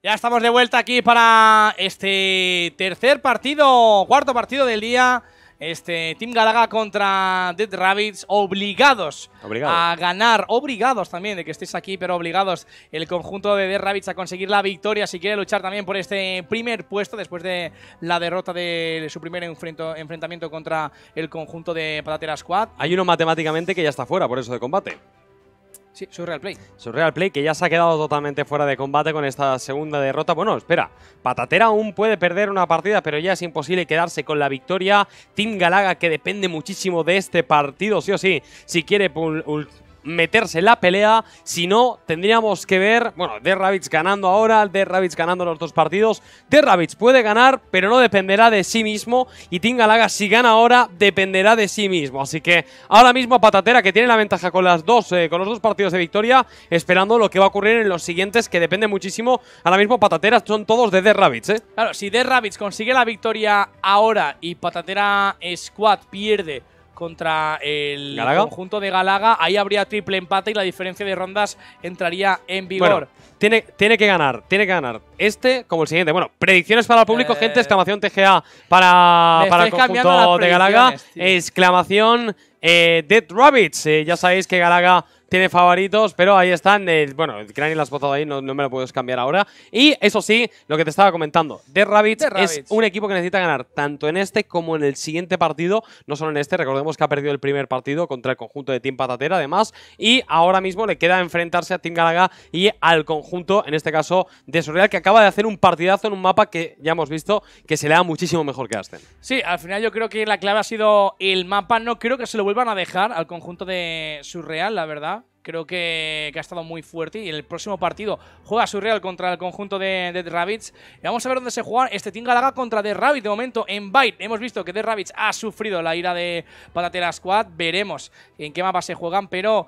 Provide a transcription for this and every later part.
Ya estamos de vuelta aquí para este tercer partido, cuarto partido del día. Este Team Galaga contra Dead Rabbits, obligados, a ganar, obligados también de que estéis aquí, pero obligados el conjunto de Dead Rabbits a conseguir la victoria si quiere luchar también por este primer puesto después de la derrota de su primer enfrentamiento contra el conjunto de Patatera Squad. Hay uno matemáticamente que ya está fuera por eso de combate. Sí, Surreal Play. Surreal Play, que ya se ha quedado totalmente fuera de combate con esta segunda derrota. Bueno, espera, Patatera aún puede perder una partida, pero ya es imposible quedarse con la victoria. Team Galaga, que depende muchísimo de este partido, sí o sí, si quiere meterse en la pelea. Si no, tendríamos que ver, bueno, de Rabbits ganando ahora, de Rabbits ganando los dos partidos. De Rabbits puede ganar, pero no dependerá de sí mismo. Y Tingalaga, si gana ahora, dependerá de sí mismo. Así que ahora mismo Patatera, que tiene la ventaja con, las dos, eh, con los dos partidos de victoria, esperando lo que va a ocurrir en los siguientes, que depende muchísimo. Ahora mismo Patatera son todos de de Rabbits, eh. Claro, si de Rabbits consigue la victoria ahora y Patatera Squad pierde contra el conjunto de Galaga. Ahí habría triple empate y la diferencia de rondas entraría en vigor. tiene, tiene que ganar, tiene que ganar este como el siguiente. Bueno, predicciones para el público, eh, gente, exclamación TGA para, para el conjunto de Galaga, exclamación eh, Dead Rabbits. Eh, ya sabéis que Galaga tiene favoritos, pero ahí están. Eh, bueno, el Granny lo has votado ahí, no, me lo puedes cambiar ahora. Y eso sí, lo que te estaba comentando, The Rabbits, es un equipo que necesita ganar tanto en este como en el siguiente partido. No solo en este, recordemos que ha perdido el primer partido contra el conjunto de Team Patatera, además. Y ahora mismo le queda enfrentarse a Team Galaga y al conjunto, en este caso, de Surreal, que acaba de hacer un partidazo en un mapa que ya hemos visto que se le da muchísimo mejor que a Aston. Sí, al final yo creo que la clave ha sido el mapa. No creo que se lo vuelvan a dejar al conjunto de Surreal, la verdad. Creo que, ha estado muy fuerte y en el próximo partido juega Surreal contra el conjunto de, de The Rabbits. Y vamos a ver dónde se juega este Team Galaga contra The Rabbit. De momento en Byte hemos visto que The Rabbits ha sufrido la ira de Patatera Squad. Veremos en qué mapa se juegan, pero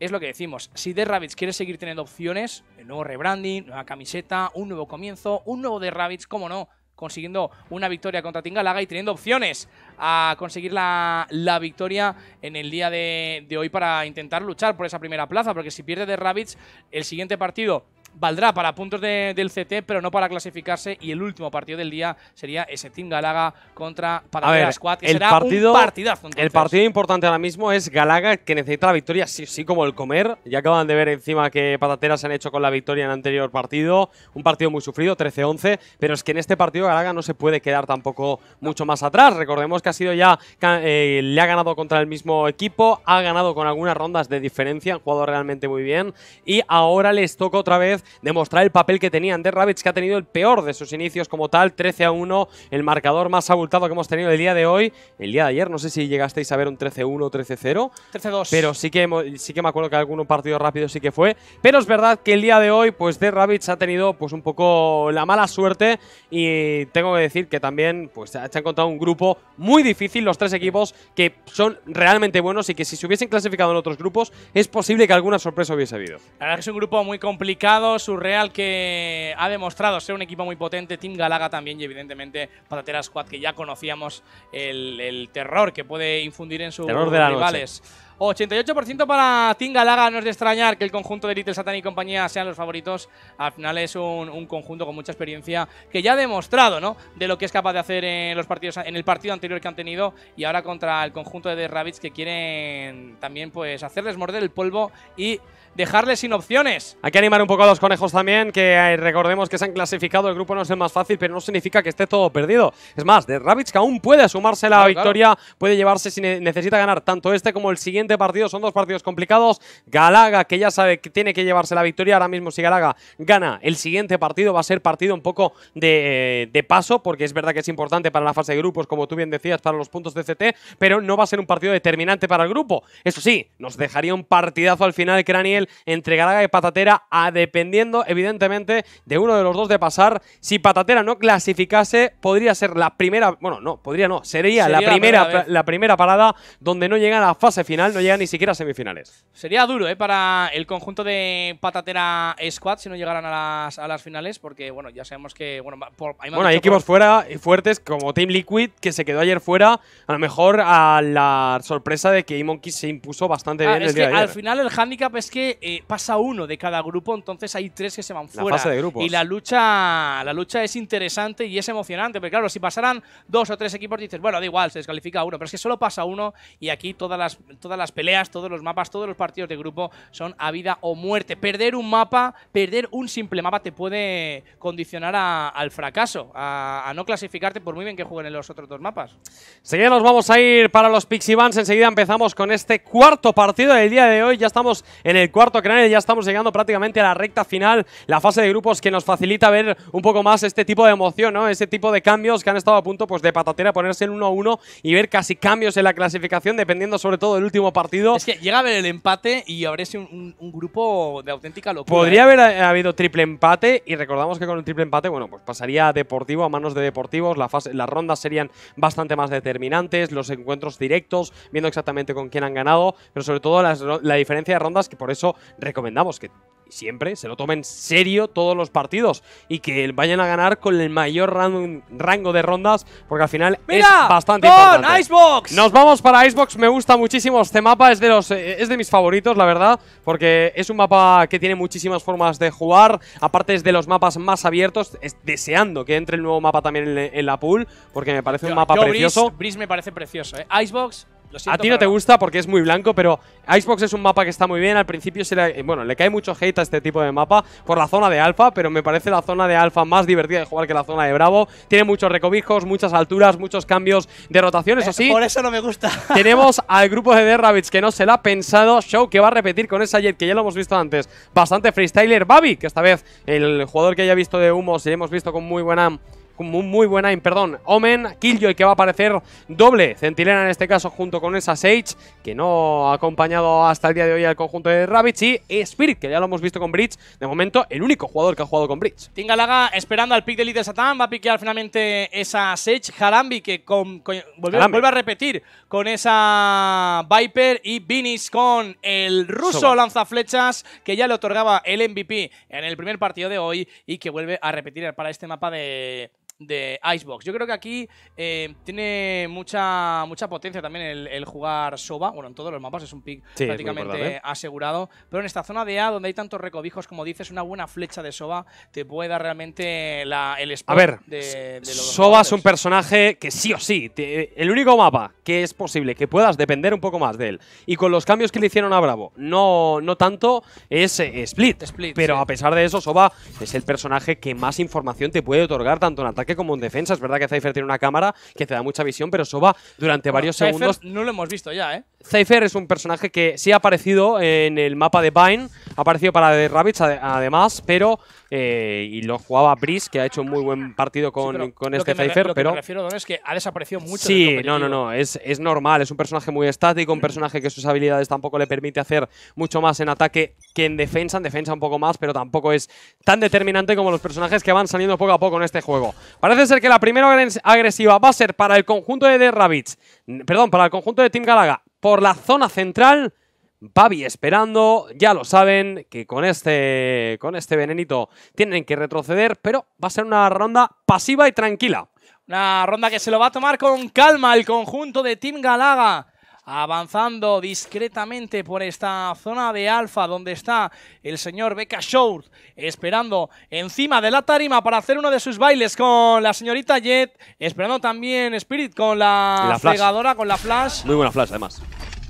es lo que decimos. Si The Rabbits quiere seguir teniendo opciones, el nuevo rebranding, nueva camiseta, un nuevo comienzo, un nuevo The Rabbits, cómo no, consiguiendo una victoria contra Tingalaga y teniendo opciones a conseguir la, victoria en el día de, de, hoy para intentar luchar por esa primera plaza, porque si pierde de Rabbits, el siguiente partido valdrá para puntos del CT, pero no para clasificarse. Y el último partido del día sería ese Team Galaga contra Patatera Squad, el será partido, un partidazo. El partido importante ahora mismo es Galaga, que necesita la victoria sí sí como el comer. Ya acaban de ver encima que Patateras se han hecho con la victoria en el anterior partido. Un partido muy sufrido, 13-11, pero es que en este partido Galaga no se puede quedar tampoco mucho más atrás. Recordemos que ha sido ya, eh, le ha ganado contra el mismo equipo, ha ganado con algunas rondas de diferencia, han jugado realmente muy bien y ahora les toca otra vez demostrar el papel que tenían The Rabbits, que ha tenido el peor de sus inicios como tal, 13 a 1, el marcador más abultado que hemos tenido el día de hoy. El día de ayer, no sé si llegasteis a ver un 13-1 o 13-0. 13-2. Pero sí que, sí que me acuerdo que algún partido rápido sí que fue. Pero es verdad que el día de hoy, pues de Rabbits ha tenido pues un poco la mala suerte y tengo que decir que también pues se ha encontrado un grupo muy difícil, los tres equipos que son realmente buenos y que si se hubiesen clasificado en otros grupos, es posible que alguna sorpresa hubiese habido. La es un grupo muy complicado, Surreal que ha demostrado ser un equipo muy potente, Team Galaga también y evidentemente Patatera Squad que ya conocíamos el, terror que puede infundir en sus rivales. 88% para Laga. no es de extrañar que el conjunto de Little Satan y compañía sean los favoritos. Al final es un, conjunto con mucha experiencia que ya ha demostrado, ¿no? De lo que es capaz de hacer en los partidos en el partido anterior que han tenido y ahora contra el conjunto de The Rabbits que quieren también pues hacerles morder el polvo y dejarles sin opciones. Hay que animar un poco a los conejos también, que eh, recordemos que se han clasificado, el grupo no es el más fácil, pero no significa que esté todo perdido. Es más, The Rabbits que aún puede sumarse la victoria, puede llevarse si necesita ganar tanto este como el siguiente partido. Son dos partidos complicados. Galaga, que ya sabe que tiene que llevarse la victoria. Ahora mismo, si Galaga gana el siguiente partido, va a ser partido un poco de, eh, paso, porque es verdad que es importante para la fase de grupos, como tú bien decías, para los puntos de CT, pero no va a ser un partido determinante para el grupo. Eso sí, nos dejaría un partidazo al final, Craniel, entre Galaga y Patatera, dependiendo, evidentemente, de uno de los dos de pasar. Si Patatera no clasificase, podría ser la primera, bueno, no, podría no, sería, la, primera, la, primera parada donde no llega a la fase final no llega ni siquiera a semifinales. Sería duro, eh, Para el conjunto de Patatera Squad si no llegaran a las, finales, porque, bueno, ya sabemos que. Bueno, hay, bueno, hay equipos fuera y eh, fuertes como Team Liquid, que se quedó ayer fuera, a lo mejor a la sorpresa de que E-Monkey se impuso bastante ah, bien. el día de ayer. al final el handicap es que eh, pasa uno de cada grupo, entonces hay tres que se van fuera. La fase de grupos. Y la lucha, la lucha es interesante y es emocionante, porque, claro, si pasaran dos o tres equipos, dices, bueno, da igual, se descalifica uno, pero es que solo pasa uno y aquí todas las. Todas las las peleas, todos los mapas, todos los partidos de grupo son a vida o muerte. Perder un mapa, perder un simple mapa te puede condicionar al fracaso, a, no clasificarte por muy bien que jueguen en los otros dos mapas. Enseguida nos vamos a ir para los Pixie enseguida empezamos con este cuarto partido del día de hoy, ya estamos en el cuarto cráneo, ya estamos llegando prácticamente a la recta final, la fase de grupos que nos facilita ver un poco más este tipo de emoción, ¿no? Este tipo de cambios que han estado a punto pues de patatera ponerse el 1-1 y ver casi cambios en la clasificación dependiendo sobre todo del último partido. Es que llega a haber el empate y habría sido un, grupo de auténtica locura. Podría ¿eh? haber habido triple empate y recordamos que con el triple empate, bueno, pues pasaría a Deportivo a manos de Deportivos. La fase, las rondas serían bastante más determinantes, los encuentros directos, viendo exactamente con quién han ganado, pero sobre todo la diferencia de rondas que por eso recomendamos que siempre se lo tomen serio todos los partidos y que vayan a ganar con el mayor rango de rondas, porque al final es bastante con importante. Icebox! Nos vamos para Icebox, me gusta muchísimo este mapa, es de, los, eh, es de mis favoritos, la verdad, porque es un mapa que tiene muchísimas formas de jugar, aparte es de los mapas más abiertos, deseando que entre el nuevo mapa también en, la pool, porque me parece un mapa precioso. Breeze, me parece precioso, ¿eh? Icebox, a ti no te gusta porque es muy blanco, pero Icebox es un mapa que está muy bien. Al principio se le, eh, bueno, le cae mucho hate a este tipo de mapa por la zona de alfa, pero me parece la zona de alfa más divertida de jugar que la zona de Bravo. Tiene muchos recobijos, muchas alturas, muchos cambios de rotaciones. Así. por eso no me gusta. tenemos al grupo de The Rabbits que no se la ha pensado. Show que va a repetir con esa Jet que ya lo hemos visto antes. Bastante freestyler. Babi, que esta vez el jugador que haya visto de humo y hemos visto con muy buena muy, buena, perdón, Omen, Killjoy que va a aparecer doble Centilena en este caso junto con esa Sage, que no ha acompañado hasta el día de hoy al conjunto de Rabbits y Spirit, que ya lo hemos visto con Bridge, de momento el único jugador que ha jugado con Bridge. Tingalaga esperando al pick de líder Satan, va a piquear finalmente esa Sage, Harambi que con, vuelve a repetir con esa Viper y Vinis con el ruso lanzaflechas que ya le otorgaba el MVP en el primer partido de hoy y que vuelve a repetir para este mapa de de Icebox. Yo creo que aquí eh, tiene mucha, mucha potencia también el, jugar Soba. Bueno, en todos los mapas es un pick prácticamente ¿eh? asegurado. Pero en esta zona de A, donde hay tantos recobijos, como dices, una buena flecha de Soba te puede dar realmente el espacio. A ver, de, de los Soba es un personaje que sí o sí, el único mapa que es posible que puedas depender un poco más de él. Y con los cambios que le hicieron a Bravo, no, no tanto, es eh, Split. Split. Pero a pesar de eso, Soba es el personaje que más información te puede otorgar tanto en ataque como un defensa. Es verdad que Cypher tiene una cámara que te da mucha visión, pero Soba durante varios segundos. No lo hemos visto ya, ¿eh? Cypher es un personaje que sí ha aparecido en el mapa de Vine, ha aparecido para The Rabbits además, pero eh, y lo jugaba Breeze, que ha hecho un muy buen partido con, este Cypher, pero... Lo que me refiero, Don, es que ha desaparecido mucho Sí, no, no, no, es, es normal, es un personaje muy estático, un personaje que sus habilidades tampoco le permite hacer mucho más en ataque que en defensa, en defensa un poco más, pero tampoco es tan determinante como los personajes que van saliendo poco a poco en este juego. Parece ser que la primera agresiva va a ser para el conjunto de The Rabbits, perdón, para el conjunto de Team Galaga, por la zona central. Babi esperando, ya lo saben, que con este, con este venenito tienen que retroceder, pero va a ser una ronda pasiva y tranquila. Una ronda que se lo va a tomar con calma el conjunto de Team Galaga avanzando discretamente por esta zona de alfa donde está el señor Becca Short esperando encima de la tarima para hacer uno de sus bailes con la señorita Jet, esperando también Spirit con la, pegadora con la flash. Muy buena flash además.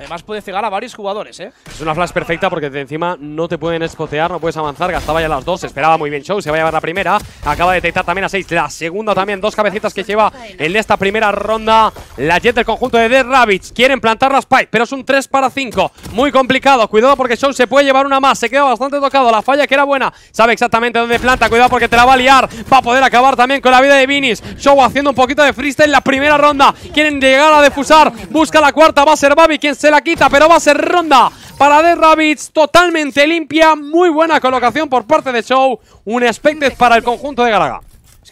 Además puede cegar a varios jugadores, ¿eh? Es una flash perfecta porque de encima no te pueden Escotear, no puedes avanzar. Gastaba ya las dos, esperaba muy bien Show, se va a llevar la primera. Acaba de detectar también a seis. La segunda también, dos cabecitas que lleva en esta primera ronda. La Jet del conjunto de The Rabbits. Quieren plantar la Spike, pero es un 3 para 5. Muy complicado. Cuidado porque Show se puede llevar una más. Se queda bastante tocado. La falla que era buena. Sabe exactamente dónde planta. Cuidado porque te la va a liar. Va a poder acabar también con la vida de Vinis. Show haciendo un poquito de freestyle en la primera ronda. Quieren llegar a defusar. Busca la cuarta. Va a ser Babi quien se la quita, pero va a ser ronda para de Rabbits. Totalmente limpia. Muy buena colocación por parte de Show. Un expected para el conjunto de Galaga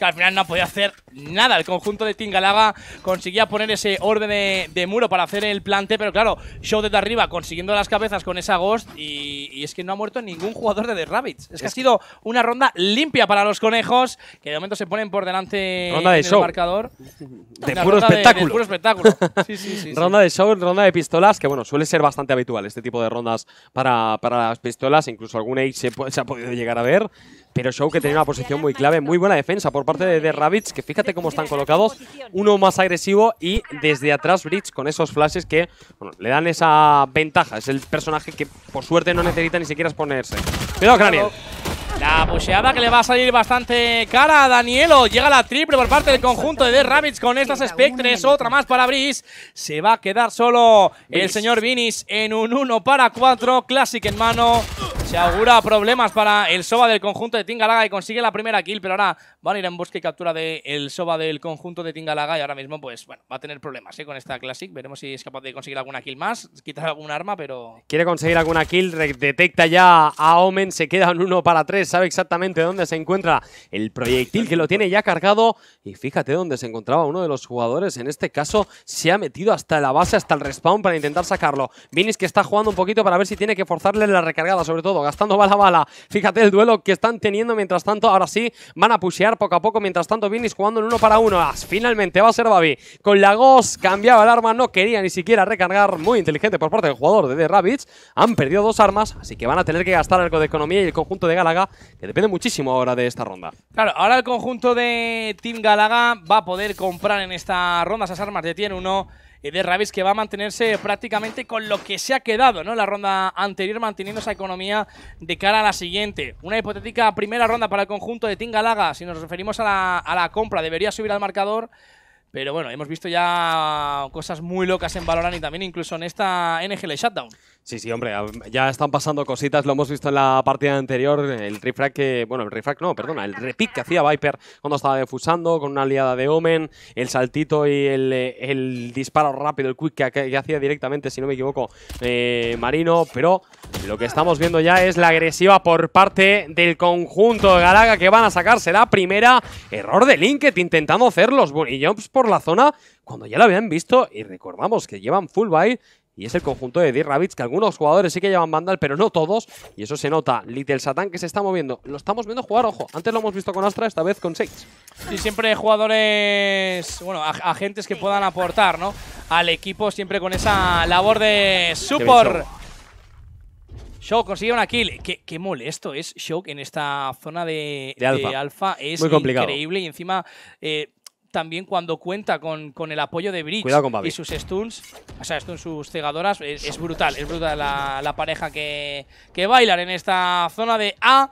que al final no podía hacer nada. El conjunto de Tingalaga conseguía poner ese orden de, muro para hacer el plante, pero claro, Show desde arriba consiguiendo las cabezas con esa Ghost y, es que no ha muerto ningún jugador de The Rabbits. Es, que ha sido una ronda limpia para los conejos, que de momento se ponen por delante ronda marcador. De puro, espectáculo. De, puro espectáculo. Sí, sí, ronda de show, ronda de pistolas, que bueno, suele ser bastante habitual este tipo de rondas para, las pistolas, incluso algún Age se, se ha podido llegar a ver pero Show que tenía una posición muy clave, muy buena defensa por parte de, the Rabbits, que fíjate cómo están colocados, uno más agresivo y desde atrás Bridge con esos flashes que le dan esa ventaja, es el personaje que por suerte no necesita ni siquiera exponerse. Cuidado Craniel. La pusheada que le va a salir bastante cara a Danielo. Llega la triple por parte del conjunto de The Rabbits con estas Spectres. Otra más para bridge Se va a quedar solo el señor Vinis en un 1 para 4. Classic en mano. Se augura problemas para el Soba del conjunto de Tingalaga y consigue la primera kill, pero ahora van a ir en busca y captura del Soba del conjunto de Tingalaga y ahora mismo pues bueno, va a tener problemas ¿eh? con esta Classic. Veremos si es capaz de conseguir alguna kill más, quitar algún arma, pero... Quiere conseguir alguna kill, detecta ya a Omen, se queda en uno para tres, sabe exactamente dónde se encuentra el proyectil que lo tiene ya cargado y fíjate dónde se encontraba uno de los jugadores. En este caso se ha metido hasta la base, hasta el respawn para intentar sacarlo. Vinis que está jugando un poquito para ver si tiene que forzarle la recargada sobre todo gastando bala a bala. Fíjate el duelo que están teniendo mientras tanto. Ahora sí, van a pushear poco a poco. Mientras tanto, Vinis jugando en uno para uno. Ah, finalmente va a ser Babi. Con la Ghost cambiaba el arma, no quería ni siquiera recargar. Muy inteligente por parte del jugador de The Rabbits. Han perdido dos armas, así que van a tener que gastar algo de economía y el conjunto de Galaga, que depende muchísimo ahora de esta ronda. Claro, ahora el conjunto de Team Galaga va a poder comprar en esta ronda esas armas de tier 1 de Ravis que va a mantenerse prácticamente con lo que se ha quedado, en La ronda anterior manteniendo esa economía de cara a la siguiente. Una hipotética primera ronda para el conjunto de Tingalaga. Si nos referimos a la, a la compra, debería subir al marcador pero bueno, hemos visto ya cosas muy locas en Valorant y también incluso en esta NGL Shutdown. Sí, sí, hombre, ya están pasando cositas, lo hemos visto en la partida anterior, el refrack que, bueno, el refrack, no, perdona, el repique que hacía Viper cuando estaba defusando con una aliada de Omen, el saltito y el, el disparo rápido, el quick que, hacía directamente, si no me equivoco, eh, Marino, pero lo que estamos viendo ya es la agresiva por parte del conjunto de Galaga que van a sacarse la primera. Error de Linket intentando hacer los bunny jumps por la zona cuando ya lo habían visto y recordamos que llevan full buy y es el conjunto de D-Rabbits, que algunos jugadores sí que llevan Vandal, pero no todos, y eso se nota. Little Satan que se está moviendo, lo estamos viendo jugar, ojo, antes lo hemos visto con Astra, esta vez con Sage. Y siempre jugadores, bueno, agentes que puedan aportar, ¿no? Al equipo siempre con esa labor de support. Shock consigue una kill. Qué, molesto es Shock en esta zona de, de, alfa. Es Muy increíble y encima eh, también cuando cuenta con, el apoyo de Briggs y sus stuns, o sea, stuns, sus cegadoras, es, brutal. Es brutal la, pareja que, que bailan en esta zona de A.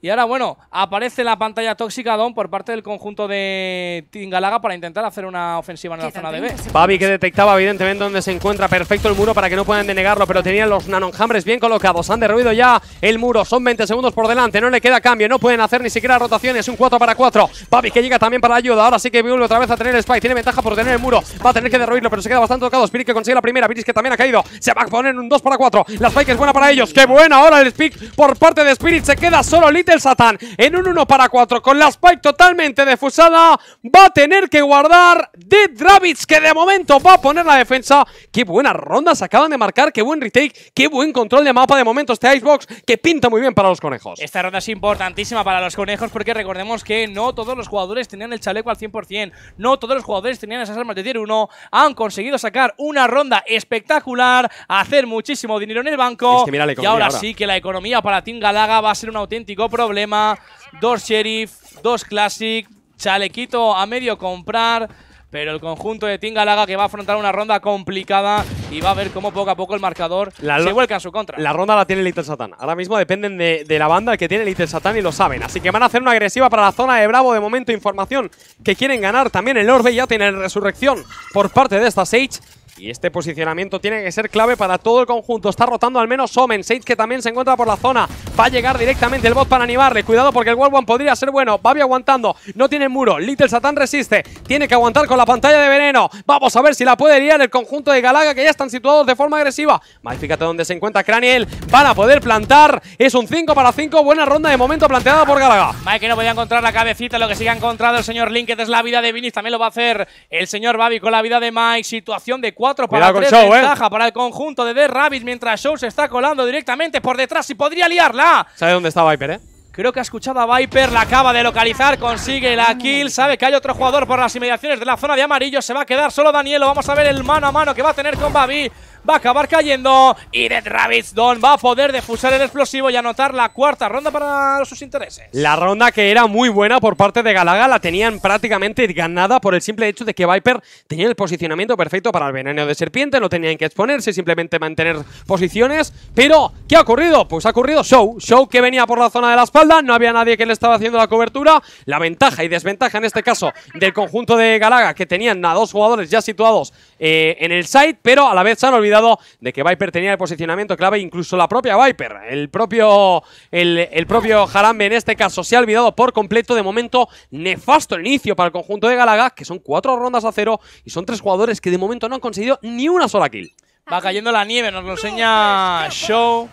Y ahora, bueno, aparece la pantalla tóxica, Don, por parte del conjunto de Tingalaga para intentar hacer una ofensiva en la zona de B. Babi que detectaba evidentemente dónde se encuentra perfecto el muro para que no puedan denegarlo, pero tenían los nanonjambres bien colocados. Han derruido ya el muro, son 20 segundos por delante, no le queda cambio, no pueden hacer ni siquiera rotaciones, un 4 para 4. Babi que llega también para la ayuda, ahora sí que vuelve otra vez a tener el spike, tiene ventaja por tener el muro, va a tener que derruirlo, pero se queda bastante tocado. Spirit que consigue la primera, Viris que también ha caído, se va a poner un 2 para 4. La spike es buena para ellos, qué buena ahora el spike por parte de Spirit, se queda solo el Satán en un 1 para 4 con la Spike totalmente defusada. Va a tener que guardar Dead Rabbits que de momento va a poner la defensa. Qué ronda se acaban de marcar, qué buen retake, qué buen control de mapa de momento este Icebox que pinta muy bien para los conejos. Esta ronda es importantísima para los conejos porque recordemos que no todos los jugadores tenían el chaleco al 100%, no todos los jugadores tenían esas armas de tier 1, han conseguido sacar una ronda espectacular, hacer muchísimo dinero en el banco y ahora, sí que la economía para Team Galaga va a ser un auténtico problema. Dos Sheriff, dos Classic, chalequito a medio comprar. Pero el conjunto de Tingalaga que va a afrontar una ronda complicada y va a ver cómo poco a poco el marcador se vuelca a su contra. La ronda la tiene Little Satan. Ahora mismo dependen de, la banda que tiene Little Satan y lo saben. Así que van a hacer una agresiva para la zona de Bravo. De momento, información que quieren ganar. También el Orbe ya tiene resurrección por parte de esta Sage. Y este posicionamiento tiene que ser clave para todo el conjunto. Está rotando al menos Omen. Sage que también se encuentra por la zona. Va a llegar directamente el bot para animarle. Cuidado porque el World One podría ser bueno. Babi aguantando. No tiene muro. Little Satan resiste. Tiene que aguantar con la pantalla de veneno. Vamos a ver si la puede liar el conjunto de Galaga que ya están situados de forma agresiva. Mike, fíjate dónde se encuentra Craniel. Van a poder plantar. Es un 5 para 5. Buena ronda de momento planteada por Galaga. Mike que no podía encontrar la cabecita. Lo que sí ha encontrado el señor Link es la vida de Vinny. También lo va a hacer el señor Babi con la vida de Mike. Situación de 4 4 para eh. para el conjunto de The Rabbit mientras Show se está colando directamente por detrás y podría liarla. ¿Sabe dónde está Viper, eh? Creo que ha escuchado a Viper, la acaba de localizar, consigue la kill, sabe que hay otro jugador por las inmediaciones de la zona de amarillo, se va a quedar solo Danielo, vamos a ver el mano a mano que va a tener con Babi va a acabar cayendo y Dead Rabbits Don va a poder defusar el explosivo y anotar la cuarta ronda para sus intereses. La ronda que era muy buena por parte de Galaga la tenían prácticamente ganada por el simple hecho de que Viper tenía el posicionamiento perfecto para el veneno de serpiente, no tenían que exponerse, simplemente mantener posiciones, pero ¿qué ha ocurrido? Pues ha ocurrido Show, Show que venía por la zona de la espalda, no había nadie que le estaba haciendo la cobertura, la ventaja y desventaja en este caso del conjunto de Galaga que tenían a dos jugadores ya situados eh, en el site, pero a la vez se han olvidado de que Viper tenía el posicionamiento clave, incluso la propia Viper. El propio, el, propio Jarambe en este caso se ha olvidado por completo. De momento, nefasto el inicio para el conjunto de Galaga, que son cuatro rondas a cero y son tres jugadores que de momento no han conseguido ni una sola kill. Va cayendo la nieve, nos lo enseña Show.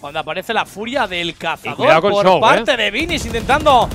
Cuando aparece la furia del cazador por parte ¿eh? de Vinis intentando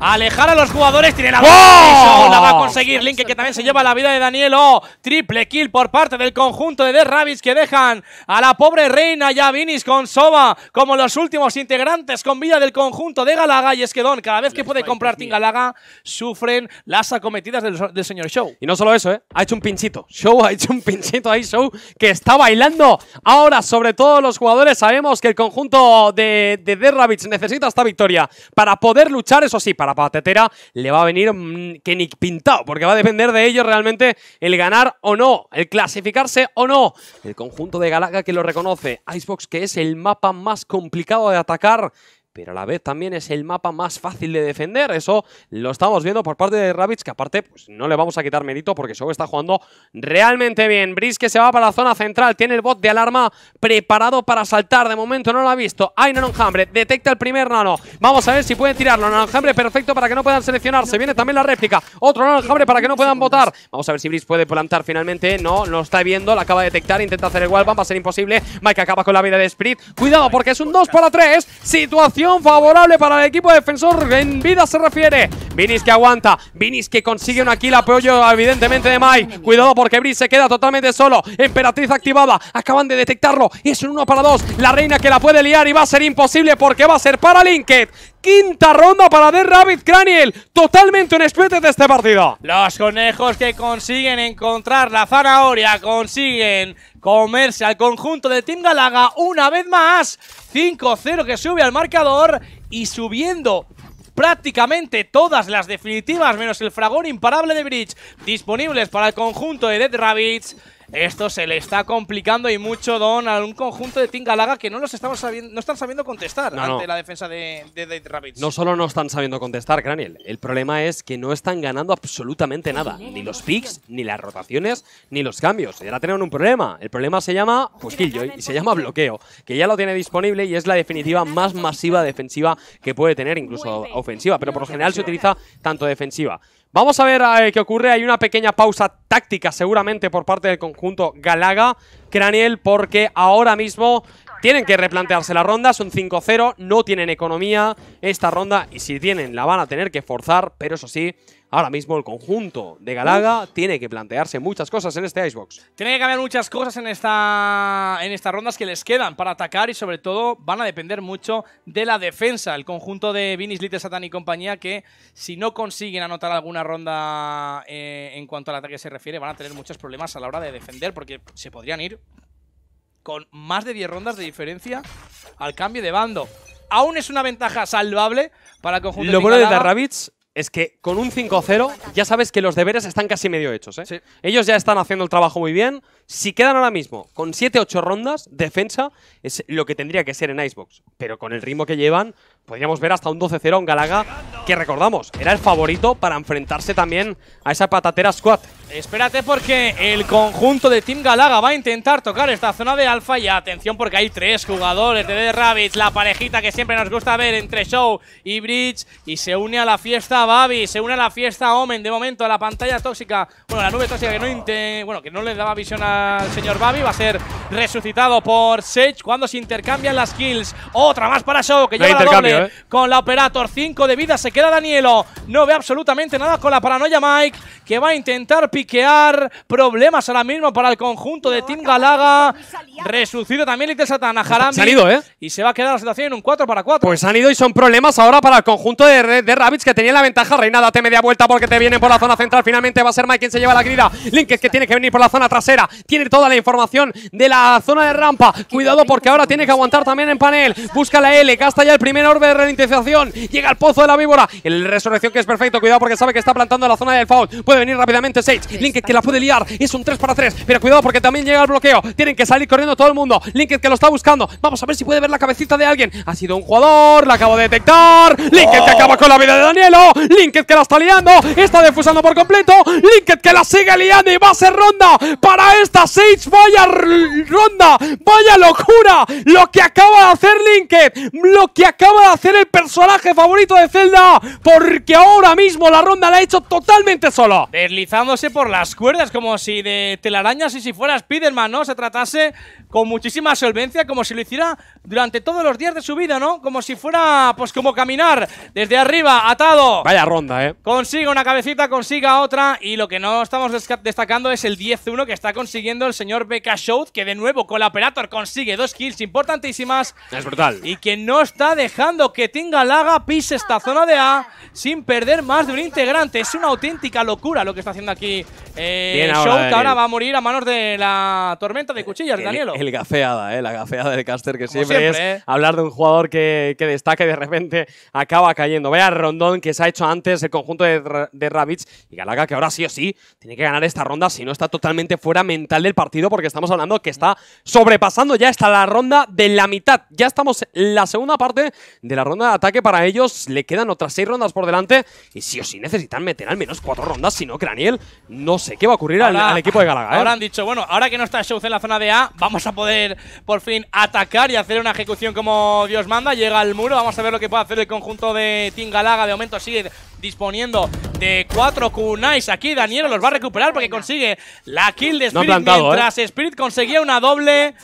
Alejar a los jugadores, tiene la ¡Oh! la va a conseguir Link que también se lleva la vida de Danielo. Triple kill por parte del conjunto de Death Rabbits que dejan a la pobre reina Yavinis con Soba como los últimos integrantes con vida del conjunto de Galaga. Y es que Don, cada vez que puede comprar Team Galaga, sufren las acometidas del, señor Show. Y no solo eso, ¿eh? ha hecho un pinchito. Show ha hecho un pinchito ahí, Show, que está bailando. Ahora, sobre todo los jugadores, sabemos que el conjunto de, de Rabbits necesita esta victoria para poder luchar, eso sí, para patetera, le va a venir mm, que ni pintado, porque va a depender de ellos realmente el ganar o no, el clasificarse o no. El conjunto de Galaga que lo reconoce, Icebox que es el mapa más complicado de atacar pero a la vez también es el mapa más fácil de defender. Eso lo estamos viendo por parte de rabbits que aparte pues, no le vamos a quitar mérito porque solo está jugando realmente bien. Brice que se va para la zona central, tiene el bot de alarma preparado para saltar. De momento no lo ha visto. Hay no detecta el primer nano. Vamos a ver si pueden tirarlo. ¡Nanonjambre! perfecto para que no puedan seleccionarse. Viene también la réplica. Otro Nanonjambre para que no puedan votar. Vamos a ver si Brice puede plantar finalmente. No, no está viendo, la acaba de detectar. Intenta hacer el wallbang, va a ser imposible. Mike acaba con la vida de Sprit. Cuidado porque es un 2 para 3. Situación favorable para el equipo defensor en vida se refiere. Vinis que aguanta, Vinis que consigue aquí el apoyo evidentemente de Mai. Cuidado porque Brice se queda totalmente solo. Emperatriz activada, acaban de detectarlo. Es un 1 para dos La reina que la puede liar y va a ser imposible porque va a ser para Linket quinta ronda para Dead Rabbit Craniel, totalmente un experto de este partido. Los conejos que consiguen encontrar la zanahoria consiguen comerse al conjunto de Team Galaga una vez más. 5-0 que sube al marcador y subiendo prácticamente todas las definitivas menos el fragón imparable de Bridge disponibles para el conjunto de Dead Rabbits. Esto se le está complicando y mucho, Don, a un conjunto de Tingalaga que no los estamos no están sabiendo contestar ante la defensa de, de, No solo no están sabiendo contestar, Craniel. El problema es que no están ganando absolutamente nada. Ni los picks, ni las rotaciones, ni los cambios. Y ahora tienen un problema. El problema se llama, pues y se llama bloqueo, que ya lo tiene disponible y es la definitiva más masiva defensiva que puede tener, incluso ofensiva. Pero por lo general se utiliza tanto defensiva. Vamos a ver eh, qué ocurre. Hay una pequeña pausa táctica seguramente por parte del conjunto Galaga. Craniel porque ahora mismo tienen que replantearse la ronda, son 5-0, no tienen economía esta ronda y si tienen la van a tener que forzar, pero eso sí, ahora mismo el conjunto de Galaga tiene que plantearse muchas cosas en este Icebox. Tiene que cambiar muchas cosas en, esta, en estas rondas que les quedan para atacar y sobre todo van a depender mucho de la defensa. El conjunto de Vinis, Little Satan y compañía que si no consiguen anotar alguna ronda eh, en cuanto al ataque se refiere van a tener muchos problemas a la hora de defender porque se podrían ir con más de 10 rondas de diferencia al cambio de bando. Aún es una ventaja salvable para el conjunto Lo bueno de Rabbits es que con un 5-0 ya sabes que los deberes están casi medio hechos. ¿eh? Ellos ya están haciendo el trabajo muy bien. Si quedan ahora mismo con 7-8 rondas, defensa es lo que tendría que ser en Icebox. Pero con el ritmo que llevan, podríamos ver hasta un 12-0 en Galaga que recordamos, era el favorito para enfrentarse también a esa patatera squad. Espérate porque el conjunto de Team Galaga va a intentar tocar esta zona de alfa y atención porque hay tres jugadores de The Rabbit la parejita que siempre nos gusta ver entre Show y Bridge y se une a la fiesta Babi, se une a la fiesta Omen de momento a la pantalla tóxica, bueno la nube tóxica que no, bueno, que no le daba visión al señor Babi, va a ser resucitado por Sage cuando se intercambian las kills, otra más para Show que ya doble eh. con la Operator. 5 de vida se queda Danielo. No ve absolutamente nada con la paranoia Mike, que va a intentar piquear. Problemas ahora mismo para el conjunto de Team Galaga. Resucido también Little Satana, Se ido, ¿eh? Y se va a quedar la situación en un 4 para 4. Pues han ido y son problemas ahora para el conjunto de, de Rabbits que tenía la ventaja. Reina, date media vuelta porque te vienen por la zona central. Finalmente va a ser Mike quien se lleva la grida. Link que tiene que venir por la zona trasera. Tiene toda la información de la zona de rampa. Cuidado porque ahora tiene que aguantar también en panel. Busca la L, gasta ya el primer orden de ralentización. Llega al pozo de la víbora. El resurrección que es perfecto. Cuidado porque sabe que está plantando la zona del foul. Puede venir rápidamente Sage. Linked que la puede liar. Es un 3 para 3. Pero cuidado porque también llega el bloqueo. Tienen que salir corriendo todo el mundo. Linked que lo está buscando. Vamos a ver si puede ver la cabecita de alguien. Ha sido un jugador. La acabo de detectar. Linked que acaba con la vida de Danielo. Linked que la está liando. Está defusando por completo. Linked que la sigue liando. Y va a ser ronda para esta Sage. Vaya ronda. Vaya locura. Lo que acaba de hacer Linked. Lo que acaba de hacer el personaje favorito de Zelda, porque ahora mismo la ronda la ha hecho totalmente solo. Deslizándose por las cuerdas, como si de telarañas y si fuera Spiderman, ¿no? Se tratase con muchísima solvencia, como si lo hiciera durante todos los días de su vida, ¿no? Como si fuera, pues como caminar desde arriba, atado. Vaya ronda, ¿eh? Consiga una cabecita, consiga otra, y lo que no estamos destacando es el 10-1 que está consiguiendo el señor Becca Show que de nuevo con la Operator consigue dos kills importantísimas. Es brutal. Y que no está dejando que que Tingalaga pise esta zona de A sin perder más de un integrante. Es una auténtica locura lo que está haciendo aquí eh, Show, ahora, va a morir a manos de la tormenta de cuchillas, Danielo. El gafeada, eh, la gafeada del caster, que siempre, es eh. hablar de un jugador que, destaca y de repente acaba cayendo. vea rondón que se ha hecho antes el conjunto de, Rabbits. y Galaga, que ahora sí o sí tiene que ganar esta ronda, si no está totalmente fuera mental del partido, porque estamos hablando que está sobrepasando ya está la ronda de la mitad. Ya estamos en la segunda parte de de la ronda de ataque para ellos. Le quedan otras seis rondas por delante. Y sí o sí necesitan meter al menos cuatro rondas. Si no, Craniel, no sé qué va a ocurrir al, equipo de Galaga. ¿eh? Ahora han dicho, bueno, ahora que no está Show en la zona de A, vamos a poder por fin atacar y hacer una ejecución como Dios manda. Llega al muro. Vamos a ver lo que puede hacer el conjunto de Team Galaga. De momento sigue disponiendo de cuatro kunais. Aquí Danielo los va a recuperar porque consigue la kill de Spirit. ¿eh? mientras Spirit conseguía una doble.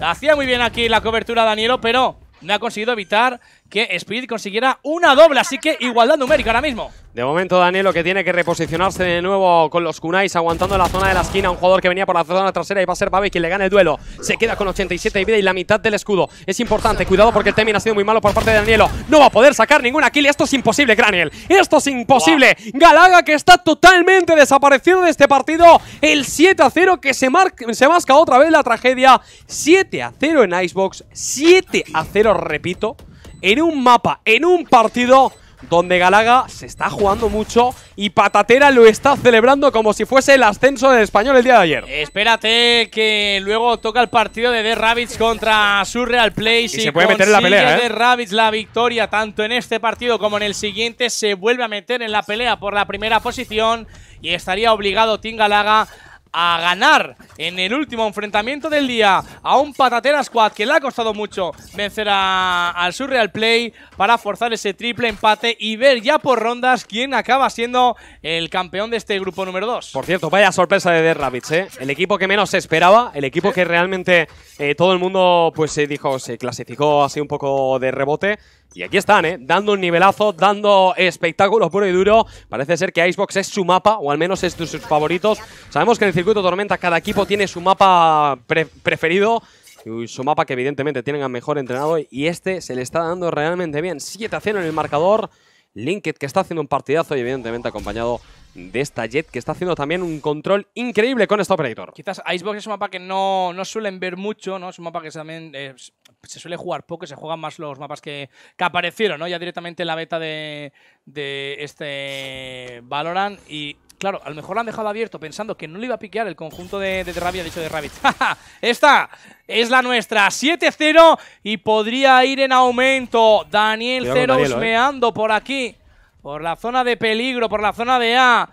Hacía muy bien aquí la cobertura Danielo, pero no ha conseguido evitar que Speed consiguiera una doble, así que igualdad numérica ahora mismo. De momento Danielo, que tiene que reposicionarse de nuevo con los Kunais aguantando la zona de la esquina, un jugador que venía por la zona trasera y va a ser Babe. quien le gane el duelo. Se queda con 87 de vida y la mitad del escudo. Es importante, cuidado porque el timing ha sido muy malo por parte de Danielo. No va a poder sacar ninguna kill, esto es imposible, Graniel. Esto es imposible. Galaga que está totalmente desaparecido de este partido. El 7 a 0 que se, se masca otra vez la tragedia. 7 a 0 en Icebox, 7 a 0, repito en un mapa, en un partido donde Galaga se está jugando mucho y Patatera lo está celebrando como si fuese el ascenso del español el día de ayer. Espérate que luego toca el partido de The Rabbits contra Surreal Place y, se puede meter la pelea. ¿eh? Rabbits la victoria tanto en este partido como en el siguiente se vuelve a meter en la pelea por la primera posición y estaría obligado Tim Galaga a ganar en el último enfrentamiento del día a un Patatera Squad que le ha costado mucho vencer al Surreal Play para forzar ese triple empate y ver ya por rondas quién acaba siendo el campeón de este grupo número 2. Por cierto, vaya sorpresa de The ¿eh? el equipo que menos se esperaba, el equipo que realmente eh, todo el mundo pues eh, dijo, se clasificó así un poco de rebote. Y aquí están, ¿eh? Dando un nivelazo, dando espectáculo puro y duro. Parece ser que Icebox es su mapa, o al menos es de sus favoritos. Sabemos que en el circuito Tormenta cada equipo tiene su mapa preferido. Y su mapa que evidentemente tienen a mejor entrenado. Y este se le está dando realmente bien. 7 a 0 en el marcador. Linked que está haciendo un partidazo y evidentemente acompañado de esta Jet que está haciendo también un control increíble con este Operator. Quizás Icebox es un mapa que no, suelen ver mucho, ¿no? Es un mapa que también se suele jugar poco, se juegan más los mapas que, aparecieron, ¿no? Ya directamente en la beta de, de este Valorant y claro, a lo mejor lo han dejado abierto pensando que no le iba a piquear el conjunto de, de, Rabia, dicho de Rabbit. Esta es la nuestra, 7-0 y podría ir en aumento. Daniel 0, osmeando ¿eh? por aquí, por la zona de peligro, por la zona de A.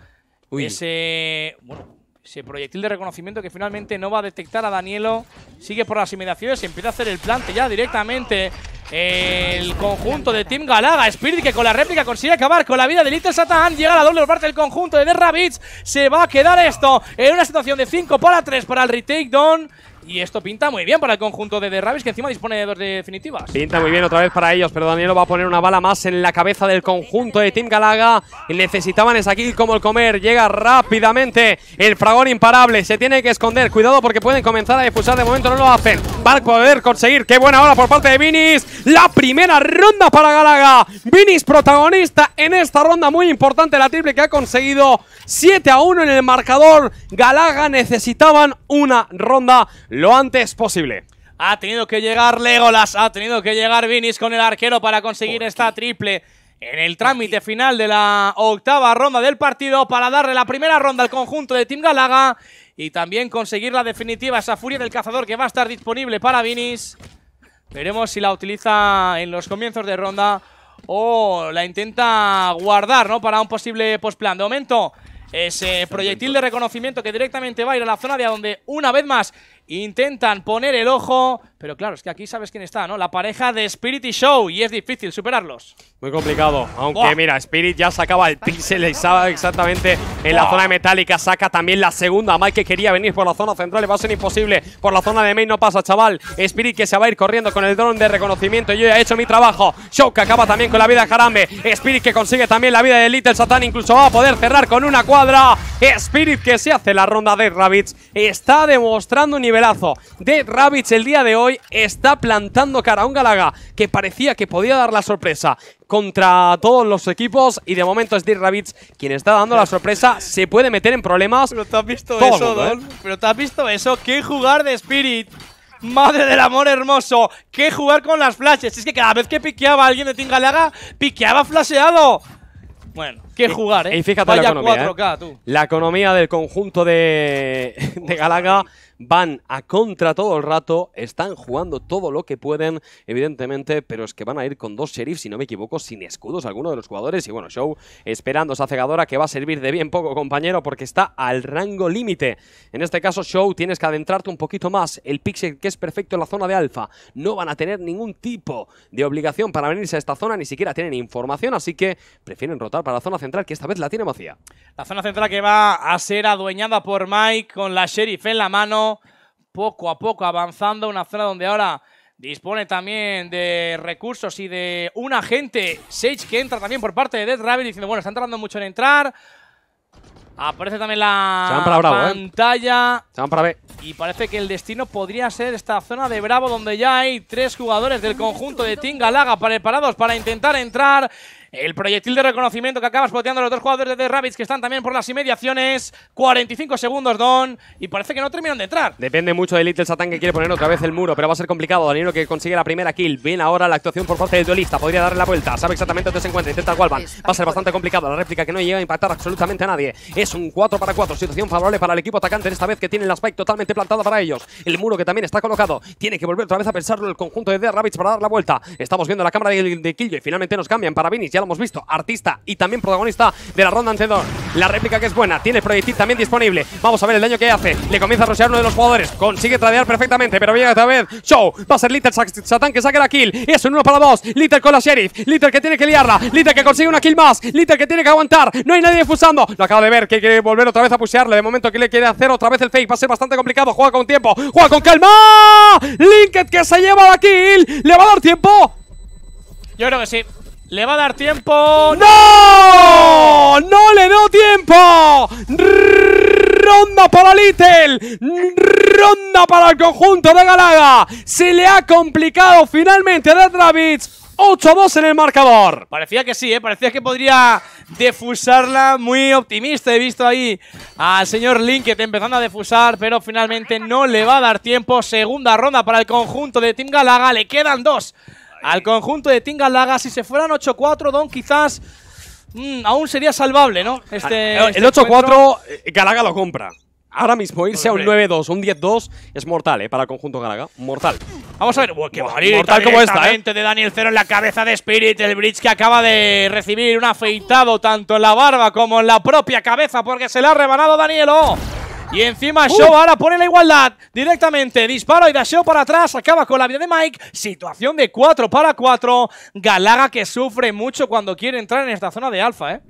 Uy. Ese, bueno, ese proyectil de reconocimiento que finalmente no va a detectar a Danielo. Sigue por las inmediaciones. Empieza a hacer el plante ya directamente el conjunto de Team Galaga. Spirit que con la réplica consigue acabar con la vida de Little Satan. Llega la doble parte del conjunto de The Se va a quedar esto en una situación de 5 para 3 para el retake down y esto pinta muy bien para el conjunto de The que encima dispone de dos definitivas. Pinta muy bien otra vez para ellos, pero Danielo va a poner una bala más en la cabeza del conjunto de Team Galaga. Necesitaban esa kill como el comer. Llega rápidamente el fragón imparable. Se tiene que esconder. Cuidado porque pueden comenzar a expulsar De momento no lo hacen. Va a poder conseguir. Qué buena hora por parte de Vinis. La primera ronda para Galaga. Vinis protagonista en esta ronda muy importante. La triple que ha conseguido 7 a 1 en el marcador. Galaga necesitaban una ronda lo antes posible. Ha tenido que llegar Legolas, ha tenido que llegar Vinis con el arquero para conseguir esta triple en el trámite final de la octava ronda del partido para darle la primera ronda al conjunto de Team Galaga y también conseguir la definitiva, esa furia del cazador que va a estar disponible para Vinis. Veremos si la utiliza en los comienzos de ronda o la intenta guardar ¿no? para un posible postplan. De momento, ese proyectil de reconocimiento que directamente va a ir a la zona de donde una vez más Intentan poner el ojo, pero claro, es que aquí sabes quién está, ¿no? La pareja de Spirit y Show, y es difícil superarlos. Muy complicado, aunque mira, Spirit ya sacaba el pixel, y estaba exactamente en la zona metálica, saca también la segunda, Mike que quería venir por la zona central, y va a ser imposible, por la zona de main no pasa, chaval. Spirit que se va a ir corriendo con el dron de reconocimiento, yo ya he hecho mi trabajo. Show que acaba también con la vida de Jarambe. Spirit que consigue también la vida de Little Satan, incluso va a poder cerrar con una cuadra. Spirit que se hace la ronda de Rabbits está demostrando un nivelazo. De Rabbits el día de hoy está plantando cara a un Galaga que parecía que podía dar la sorpresa contra todos los equipos y de momento es Dirk Rabbits quien está dando la sorpresa, se puede meter en problemas. Pero te has visto eso, ¿eh? Pero te has visto eso, qué jugar de Spirit. Madre del amor hermoso, qué jugar con las flashes. Es que cada vez que piqueaba alguien de Galaga, piqueaba flasheado. Bueno, qué jugar, ¿eh? Y fíjate Vaya la economía. 4K, eh. tú. La economía del conjunto de, de Galaga van a contra todo el rato, están jugando todo lo que pueden, evidentemente, pero es que van a ir con dos sheriffs, si no me equivoco, sin escudos alguno de los jugadores. Y bueno, Show esperando esa cegadora que va a servir de bien poco, compañero, porque está al rango límite. En este caso, Show, tienes que adentrarte un poquito más. El pixel que es perfecto en la zona de alfa. No van a tener ningún tipo de obligación para venirse a esta zona, ni siquiera tienen información, así que prefieren rotar para la zona central, que esta vez la tiene vacía. La zona central que va a ser adueñada por Mike con la sheriff en la mano poco a poco avanzando, una zona donde ahora dispone también de recursos y de un agente, Sage, que entra también por parte de Dead Rabbit diciendo, bueno, está entrando mucho en entrar. Aparece también la ¿eh? pantalla. Y parece que el destino podría ser esta zona de Bravo, donde ya hay tres jugadores del conjunto de Tingalaga preparados para intentar entrar. El proyectil de reconocimiento que acabas boteando a los dos jugadores de Rabbits que están también por las inmediaciones. 45 segundos, Don. Y parece que no terminan de entrar. Depende mucho de Little Satan que quiere poner otra vez el muro, pero va a ser complicado. Danilo que consigue la primera kill. Bien ahora la actuación por parte del duelista. Podría darle la vuelta. Sabe exactamente dónde se encuentra. Intenta el Walban. Va a ser bastante complicado. La réplica que no llega a impactar absolutamente a nadie. Es un 4 para 4. Situación favorable para el equipo atacante esta vez que tiene el spike totalmente plantado para ellos. El muro que también está colocado. Tiene que volver otra vez a pensarlo el conjunto de The Rabbits para dar la vuelta. Estamos viendo la cámara de, de y Finalmente nos cambian para Vinich ya lo hemos visto, artista y también protagonista de la ronda anterior. La réplica que es buena, tiene el también disponible. Vamos a ver el daño que hace. Le comienza a rociar uno de los jugadores, consigue tradear perfectamente, pero viene otra vez. Show, va a ser Little Satan que saque la kill. Y es un uno para dos. Little con la sheriff, Little que tiene que liarla, Little que consigue una kill más, Little que tiene que aguantar. No hay nadie fusando. Lo acaba de ver, que quiere volver otra vez a pusearle. De momento que le quiere hacer otra vez el fake, va a ser bastante complicado. Juega con tiempo, juega con calma. Linked que se lleva la kill. ¿Le va a dar tiempo? Yo creo que sí. Le va a dar tiempo. ¡No! ¡No le dio tiempo! Ronda para Little. Ronda para el conjunto de Galaga. Se le ha complicado finalmente a Dravitz. 8-2 en el marcador. Parecía que sí, ¿eh? parecía que podría defusarla. Muy optimista. He visto ahí al señor Linket empezando a defusar, pero finalmente no le va a dar tiempo. Segunda ronda para el conjunto de Team Galaga. Le quedan dos al conjunto de Tingalaga. Si se fueran 8-4, Don quizás mm, aún sería salvable, ¿no? Ah, este, el, 8-4, este eh, Galaga lo compra. Ahora mismo irse a un 9-2, un 10-2 es mortal, ¿eh? Para el conjunto Galaga. Mortal. Vamos a ver. qué Mortal como esta, ¿eh? de Daniel Cero en la cabeza de Spirit. El Bridge que acaba de recibir un afeitado tanto en la barba como en la propia cabeza porque se la ha rebanado Daniel y encima uh. Show ahora pone la igualdad directamente. Disparo y show para atrás. Acaba con la vida de Mike. Situación de 4 para 4. Galaga que sufre mucho cuando quiere entrar en esta zona de alfa, ¿eh?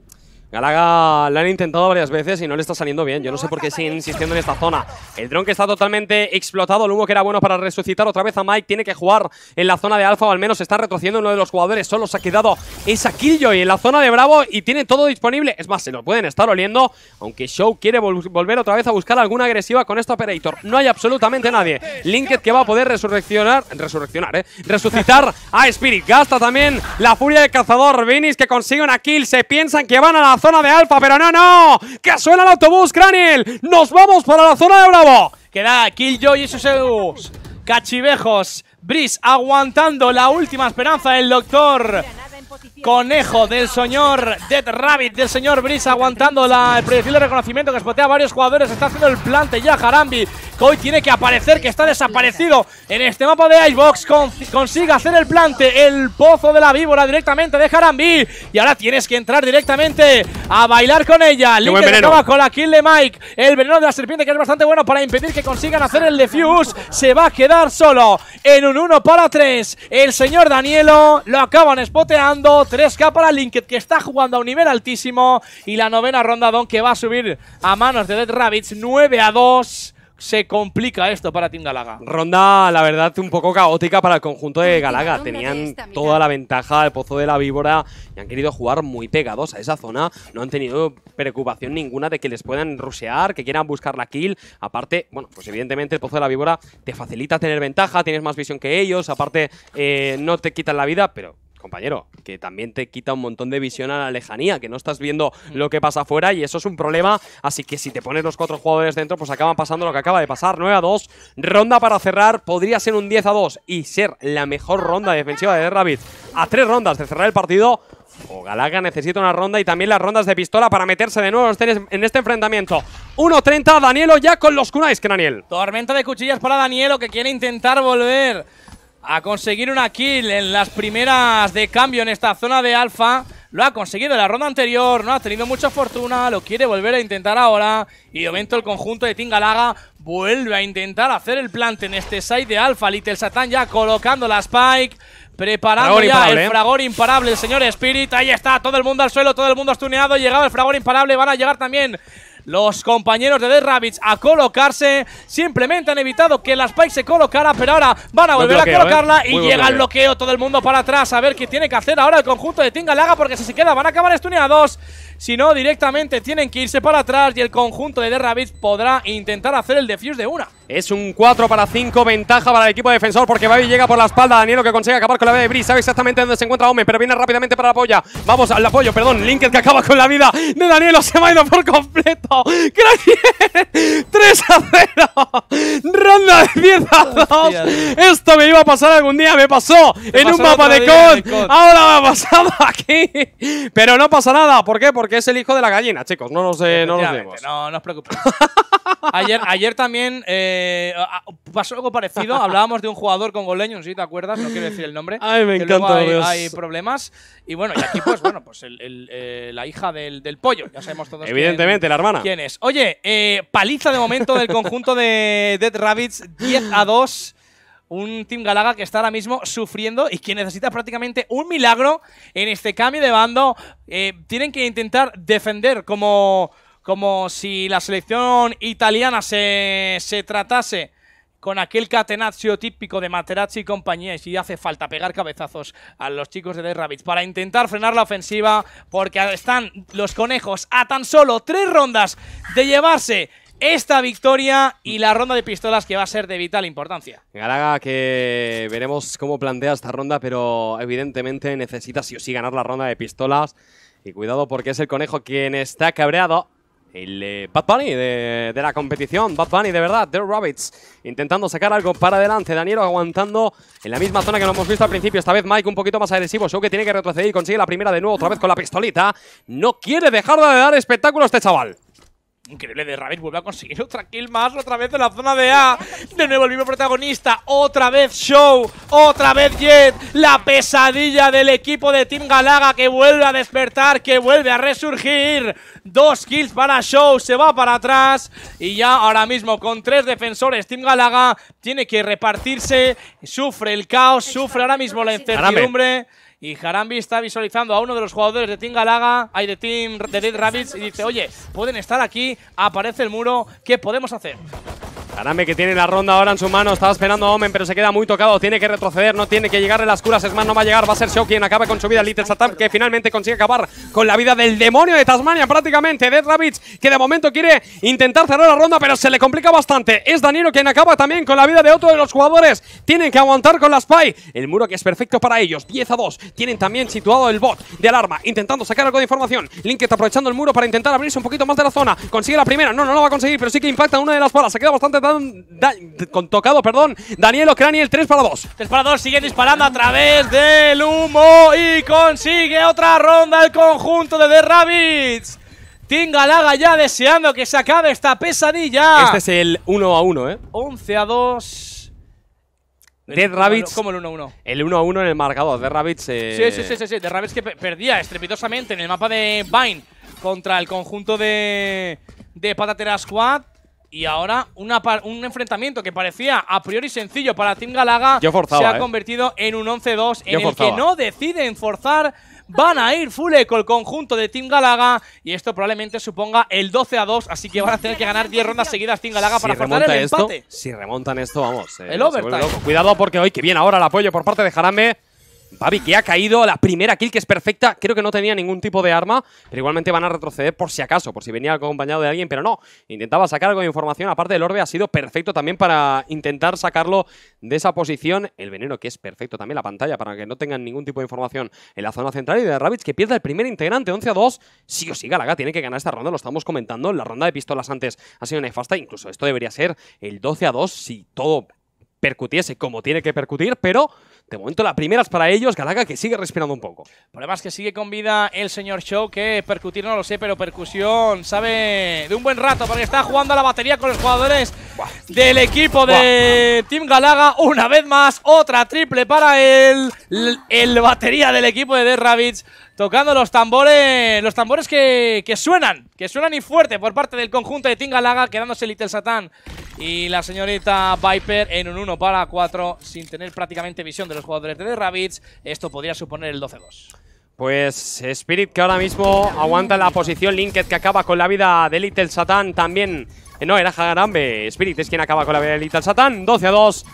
Galaga la han intentado varias veces y no le está saliendo bien. Yo no sé por qué siguen insistiendo en esta zona. El dron que está totalmente explotado. El humo que era bueno para resucitar otra vez a Mike. Tiene que jugar en la zona de alfa o al menos está retrociendo uno de los jugadores. Solo se ha quedado esa Killjoy en la zona de Bravo y tiene todo disponible. Es más, se lo pueden estar oliendo. Aunque Show quiere volver otra vez a buscar alguna agresiva con este Operator. No hay absolutamente nadie. Linked que va a poder resurreccionar. Resurreccionar, eh. Resucitar a Spirit. Gasta también la furia del cazador. Vinis que consigue una kill. Se piensan que van a la zona de Alfa, pero no, no, que suena el autobús, Graniel. nos vamos para la zona de Bravo. Queda Killjoy y sus cachivejos, Bris aguantando la última esperanza del doctor. Conejo del señor Dead Rabbit, del señor Brisa, aguantando el proyectil de reconocimiento que spotea a varios jugadores. Está haciendo el plante ya Jarambi, que hoy tiene que aparecer, que está desaparecido en este mapa de Icebox. consigue hacer el plante, el pozo de la víbora directamente de Jarambi. Y ahora tienes que entrar directamente a bailar con ella. Link acaba con la kill de Mike. El veneno de la serpiente, que es bastante bueno para impedir que consigan hacer el defuse. Se va a quedar solo en un 1 para 3. El señor Danielo lo acaban spoteando. 3K para Linked, que está jugando a un nivel altísimo. Y la novena ronda, Don, que va a subir a manos de Dead Rabbits, 9 a 2 se complica esto para Team Galaga. Ronda, la verdad, un poco caótica para el conjunto de Galaga. Tenían toda la ventaja el pozo de la víbora y han querido jugar muy pegados a esa zona. No han tenido preocupación ninguna de que les puedan rusear, que quieran buscar la kill. Aparte, bueno, pues evidentemente el pozo de la víbora te facilita tener ventaja, tienes más visión que ellos. Aparte, eh, no te quitan la vida, pero compañero, que también te quita un montón de visión a la lejanía, que no estás viendo mm. lo que pasa afuera y eso es un problema. Así que si te pones los cuatro jugadores dentro, pues acaban pasando lo que acaba de pasar. 9 a 2, ronda para cerrar, podría ser un 10 a 2 y ser la mejor ronda defensiva de Rabbit. A tres rondas de cerrar el partido, O Galaga necesita una ronda y también las rondas de pistola para meterse de nuevo en este, este enfrentamiento. 1-30, Danielo ya con los Kunais, Daniel. Tormenta de cuchillas para Danielo que quiere intentar volver a conseguir una kill en las primeras de cambio en esta zona de alfa. Lo ha conseguido en la ronda anterior, no ha tenido mucha fortuna, lo quiere volver a intentar ahora. Y de momento el conjunto de Tingalaga vuelve a intentar hacer el plant en este side de alfa. Little Satan ya colocando la spike. Preparando ya el ¿eh? fragor imparable, el señor Spirit. Ahí está, todo el mundo al suelo, todo el mundo estuneado. llegado el fragor imparable, van a llegar también los compañeros de The Rabbits a colocarse. Simplemente han evitado que la Spike se colocara, pero ahora van a volver a ¿eh? colocarla y llega el bloqueo todo el mundo para atrás. A ver qué tiene que hacer ahora el conjunto de Tingalaga, porque si se queda van a acabar estuneados. Si no, directamente tienen que irse para atrás y el conjunto de Derravitz podrá intentar hacer el defuse de una. Es un 4 para 5, ventaja para el equipo defensor porque Baby llega por la espalda. Danielo que consigue acabar con la vida de Bree Sabe exactamente dónde se encuentra Omen, pero viene rápidamente para la polla. Vamos al apoyo, perdón. Linked que acaba con la vida de Danielo. Se va por completo. Gracias. 3 a 0. Ronda de 10 a 2. Esto me iba a pasar algún día. Me pasó en un mapa de COD. Ahora me ha pasado aquí. Pero no pasa nada. ¿Por qué? porque es el hijo de la gallina, chicos. No nos, eh, no nos vemos. No, no os ayer, ayer también eh, pasó algo parecido. Hablábamos de un jugador congoleño, si ¿sí te acuerdas, no quiero decir el nombre. Ay, me encanta. hay, hay, problemas. Y bueno, y aquí, pues bueno, pues eh, la hija del, pollo. Ya sabemos todos. Evidentemente, la hermana. ¿Quién es? Oye, paliza de momento del conjunto de Dead Rabbits 10 a 2 un Team Galaga que está ahora mismo sufriendo y que necesita prácticamente un milagro en este cambio de bando. Eh, tienen que intentar defender como, como si la selección italiana se, se tratase con aquel catenazio típico de Materazzi y compañía y si hace falta pegar cabezazos a los chicos de The para intentar frenar la ofensiva porque están los conejos a tan solo tres rondas de llevarse esta victoria y la ronda de pistolas que va a ser de vital importancia. Galaga, que veremos cómo plantea esta ronda, pero evidentemente necesita sí o sí ganar la ronda de pistolas. Y cuidado porque es el conejo quien está cabreado. El eh, Bad Bunny de, la competición, Bad Bunny de verdad, The Rabbits intentando sacar algo para adelante, Daniel aguantando en la misma zona que lo hemos visto al principio, esta vez Mike un poquito más agresivo, Show que tiene que retroceder y consigue la primera de nuevo, otra vez con la pistolita, no quiere dejar de dar espectáculo este chaval. Increíble de Rabbit vuelve a conseguir otra kill más otra vez en la zona de A. De nuevo el mismo protagonista, otra vez Show, otra vez Jet. La pesadilla del equipo de Team Galaga que vuelve a despertar, que vuelve a resurgir. Dos kills para Show, se va para atrás. Y ya ahora mismo con tres defensores Team Galaga tiene que repartirse. Sufre el caos, sufre ahora mismo la incertidumbre. Y Harambi está visualizando a uno de los jugadores de Team Galaga, hay de Team de Dead Rabbits, y dice, oye, pueden estar aquí, aparece el muro, ¿qué podemos hacer? Karame que tiene la ronda ahora en su mano, estaba esperando a Omen, pero se queda muy tocado, tiene que retroceder, no tiene que llegar en las curas, es más, no va a llegar, va a ser Show quien acabe con su vida, Little Satan que finalmente consigue acabar con la vida del demonio de Tasmania prácticamente, de Rabbits que de momento quiere intentar cerrar la ronda, pero se le complica bastante, es Danilo quien acaba también con la vida de otro de los jugadores, tienen que aguantar con la Spy, el muro que es perfecto para ellos, 10 a 2, tienen también situado el bot de alarma, intentando sacar algo de información, Link está aprovechando el muro para intentar abrirse un poquito más de la zona, consigue la primera, no, no la va a conseguir, pero sí que impacta una de las balas, se queda bastante con tocado, perdón, Daniel Ocrani, el 3 para 2. 3 para 2, sigue disparando a través del humo y consigue otra ronda el conjunto de The Rabbits. Tingalaga ya deseando que se acabe esta pesadilla. Este es el 1 a 1, ¿eh? 11 a 2. Dead Rabbits. Como el 1-1. El 1-1 en el marcador. The Rabbits. Eh, sí, sí, sí, sí, Rabbits que perdía estrepitosamente en el mapa de Vine contra el conjunto de, de Patatera Squad. Y ahora un enfrentamiento que parecía a priori sencillo para Team Galaga se ha ¿eh? convertido en un 11-2 en el que no deciden forzar. Van a ir full con el conjunto de Team Galaga y esto probablemente suponga el 12 a 2, así que van a tener que ganar 10 rondas seguidas Team Galaga para forzar el esto, Si remontan esto, vamos. Eh, el overtime. Cuidado porque hoy que viene ahora el apoyo por parte de Jarame. Pabi, que ha caído, la primera kill que es perfecta, creo que no tenía ningún tipo de arma, pero igualmente van a retroceder por si acaso, por si venía acompañado de alguien, pero no, intentaba sacar algo de información, aparte del orbe ha sido perfecto también para intentar sacarlo de esa posición, el veneno que es perfecto también, la pantalla para que no tengan ningún tipo de información en la zona central y de Rabbits que pierda el primer integrante, 11 a 2, sí o sí Galaga tiene que ganar esta ronda, lo estamos comentando, la ronda de pistolas antes ha sido nefasta, incluso esto debería ser el 12 a 2 si todo percutiese como tiene que percutir, pero de momento la primera es para ellos, Galaga que sigue respirando un poco. El problema es que sigue con vida el señor Show, que percutir no lo sé, pero percusión sabe de un buen rato, porque está jugando a la batería con los jugadores del equipo de Team Galaga. Una vez más, otra triple para el, el batería del equipo de The Rabbits tocando los tambores, los tambores que, suenan, que suenan y fuerte por parte del conjunto de Team Galaga, quedándose Little Satan y la señorita Viper en un 1 para 4 sin tener prácticamente visión de los jugadores de Rabbits. Esto podría suponer el 12-2. Pues Spirit que ahora mismo aguanta la posición, Linked que acaba con la vida de Little Satan también. Eh, no, era Hagarambe. Spirit es quien acaba con la vida de Little Satan. 12 a 2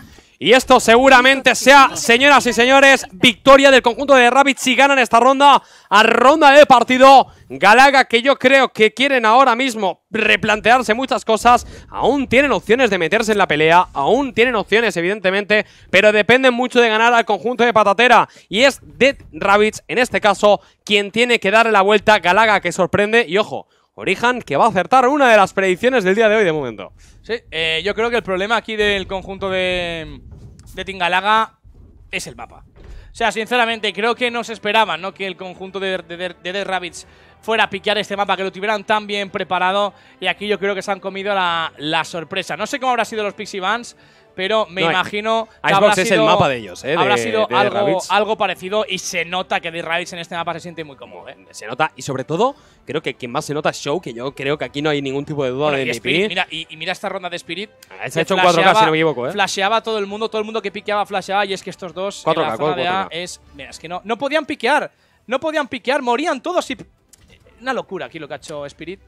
y esto seguramente sea, señoras y señores, victoria del conjunto de Rabbits si ganan esta ronda a ronda de partido. Galaga, que yo creo que quieren ahora mismo replantearse muchas cosas, aún tienen opciones de meterse en la pelea, aún tienen opciones, evidentemente, pero dependen mucho de ganar al conjunto de Patatera. Y es Dead Rabbits, en este caso, quien tiene que darle la vuelta. Galaga, que sorprende, y ojo, Orijan, que va a acertar una de las predicciones del día de hoy de momento. Sí, eh, yo creo que el problema aquí del conjunto de de Tingalaga es el mapa. O sea, sinceramente, creo que no se esperaba ¿no? que el conjunto de, de, Dead Rabbits fuera a piquear este mapa, que lo tuvieran tan bien preparado. Y aquí yo creo que se han comido la, la sorpresa. No sé cómo habrá sido los Pixie Vans, pero me imagino que Xbox es sido, el mapa de ellos, ¿eh? Habrá sido algo, parecido y se nota que de Rabbids en este mapa se siente muy cómodo, ¿eh? Se nota, y sobre todo, creo que quien más se nota es Show, que yo creo que aquí no hay ningún tipo de duda de Spirit, mira, y, mira esta ronda de Spirit. Ah, se ha hecho en 4K, si no me equivoco, ¿eh? Flasheaba todo el mundo, todo el mundo que piqueaba flasheaba, y es que estos dos 4K, es. Mira, es que no, no podían piquear, no podían piquear, morían todos y. Eh, una locura aquí lo que ha hecho Spirit.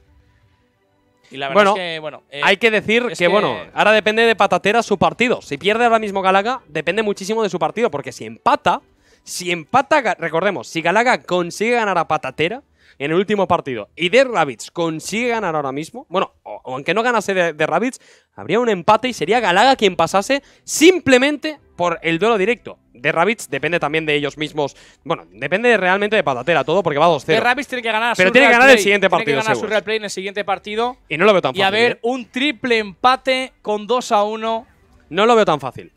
Y la verdad bueno, es que, bueno. Eh, hay que decir que, bueno, ahora depende de Patatera su partido. Si pierde ahora mismo Galaga, depende muchísimo de su partido, porque si empata, si empata, recordemos, si Galaga consigue ganar a Patatera en el último partido y de Rabbits consigue ganar ahora mismo, bueno, o, aunque no ganase de, de Rabbits, habría un empate y sería Galaga quien pasase simplemente por el duelo directo de Rabbits depende también de ellos mismos. Bueno, depende realmente de Patatera todo porque va 2-0. De Rabbits tiene que ganar Pero tiene que ganar el siguiente partido. Tiene que ganar su replay en el siguiente partido. Y no lo veo tan fácil. Y a ver, ¿eh? un triple empate con 2 a 1. No lo veo tan fácil.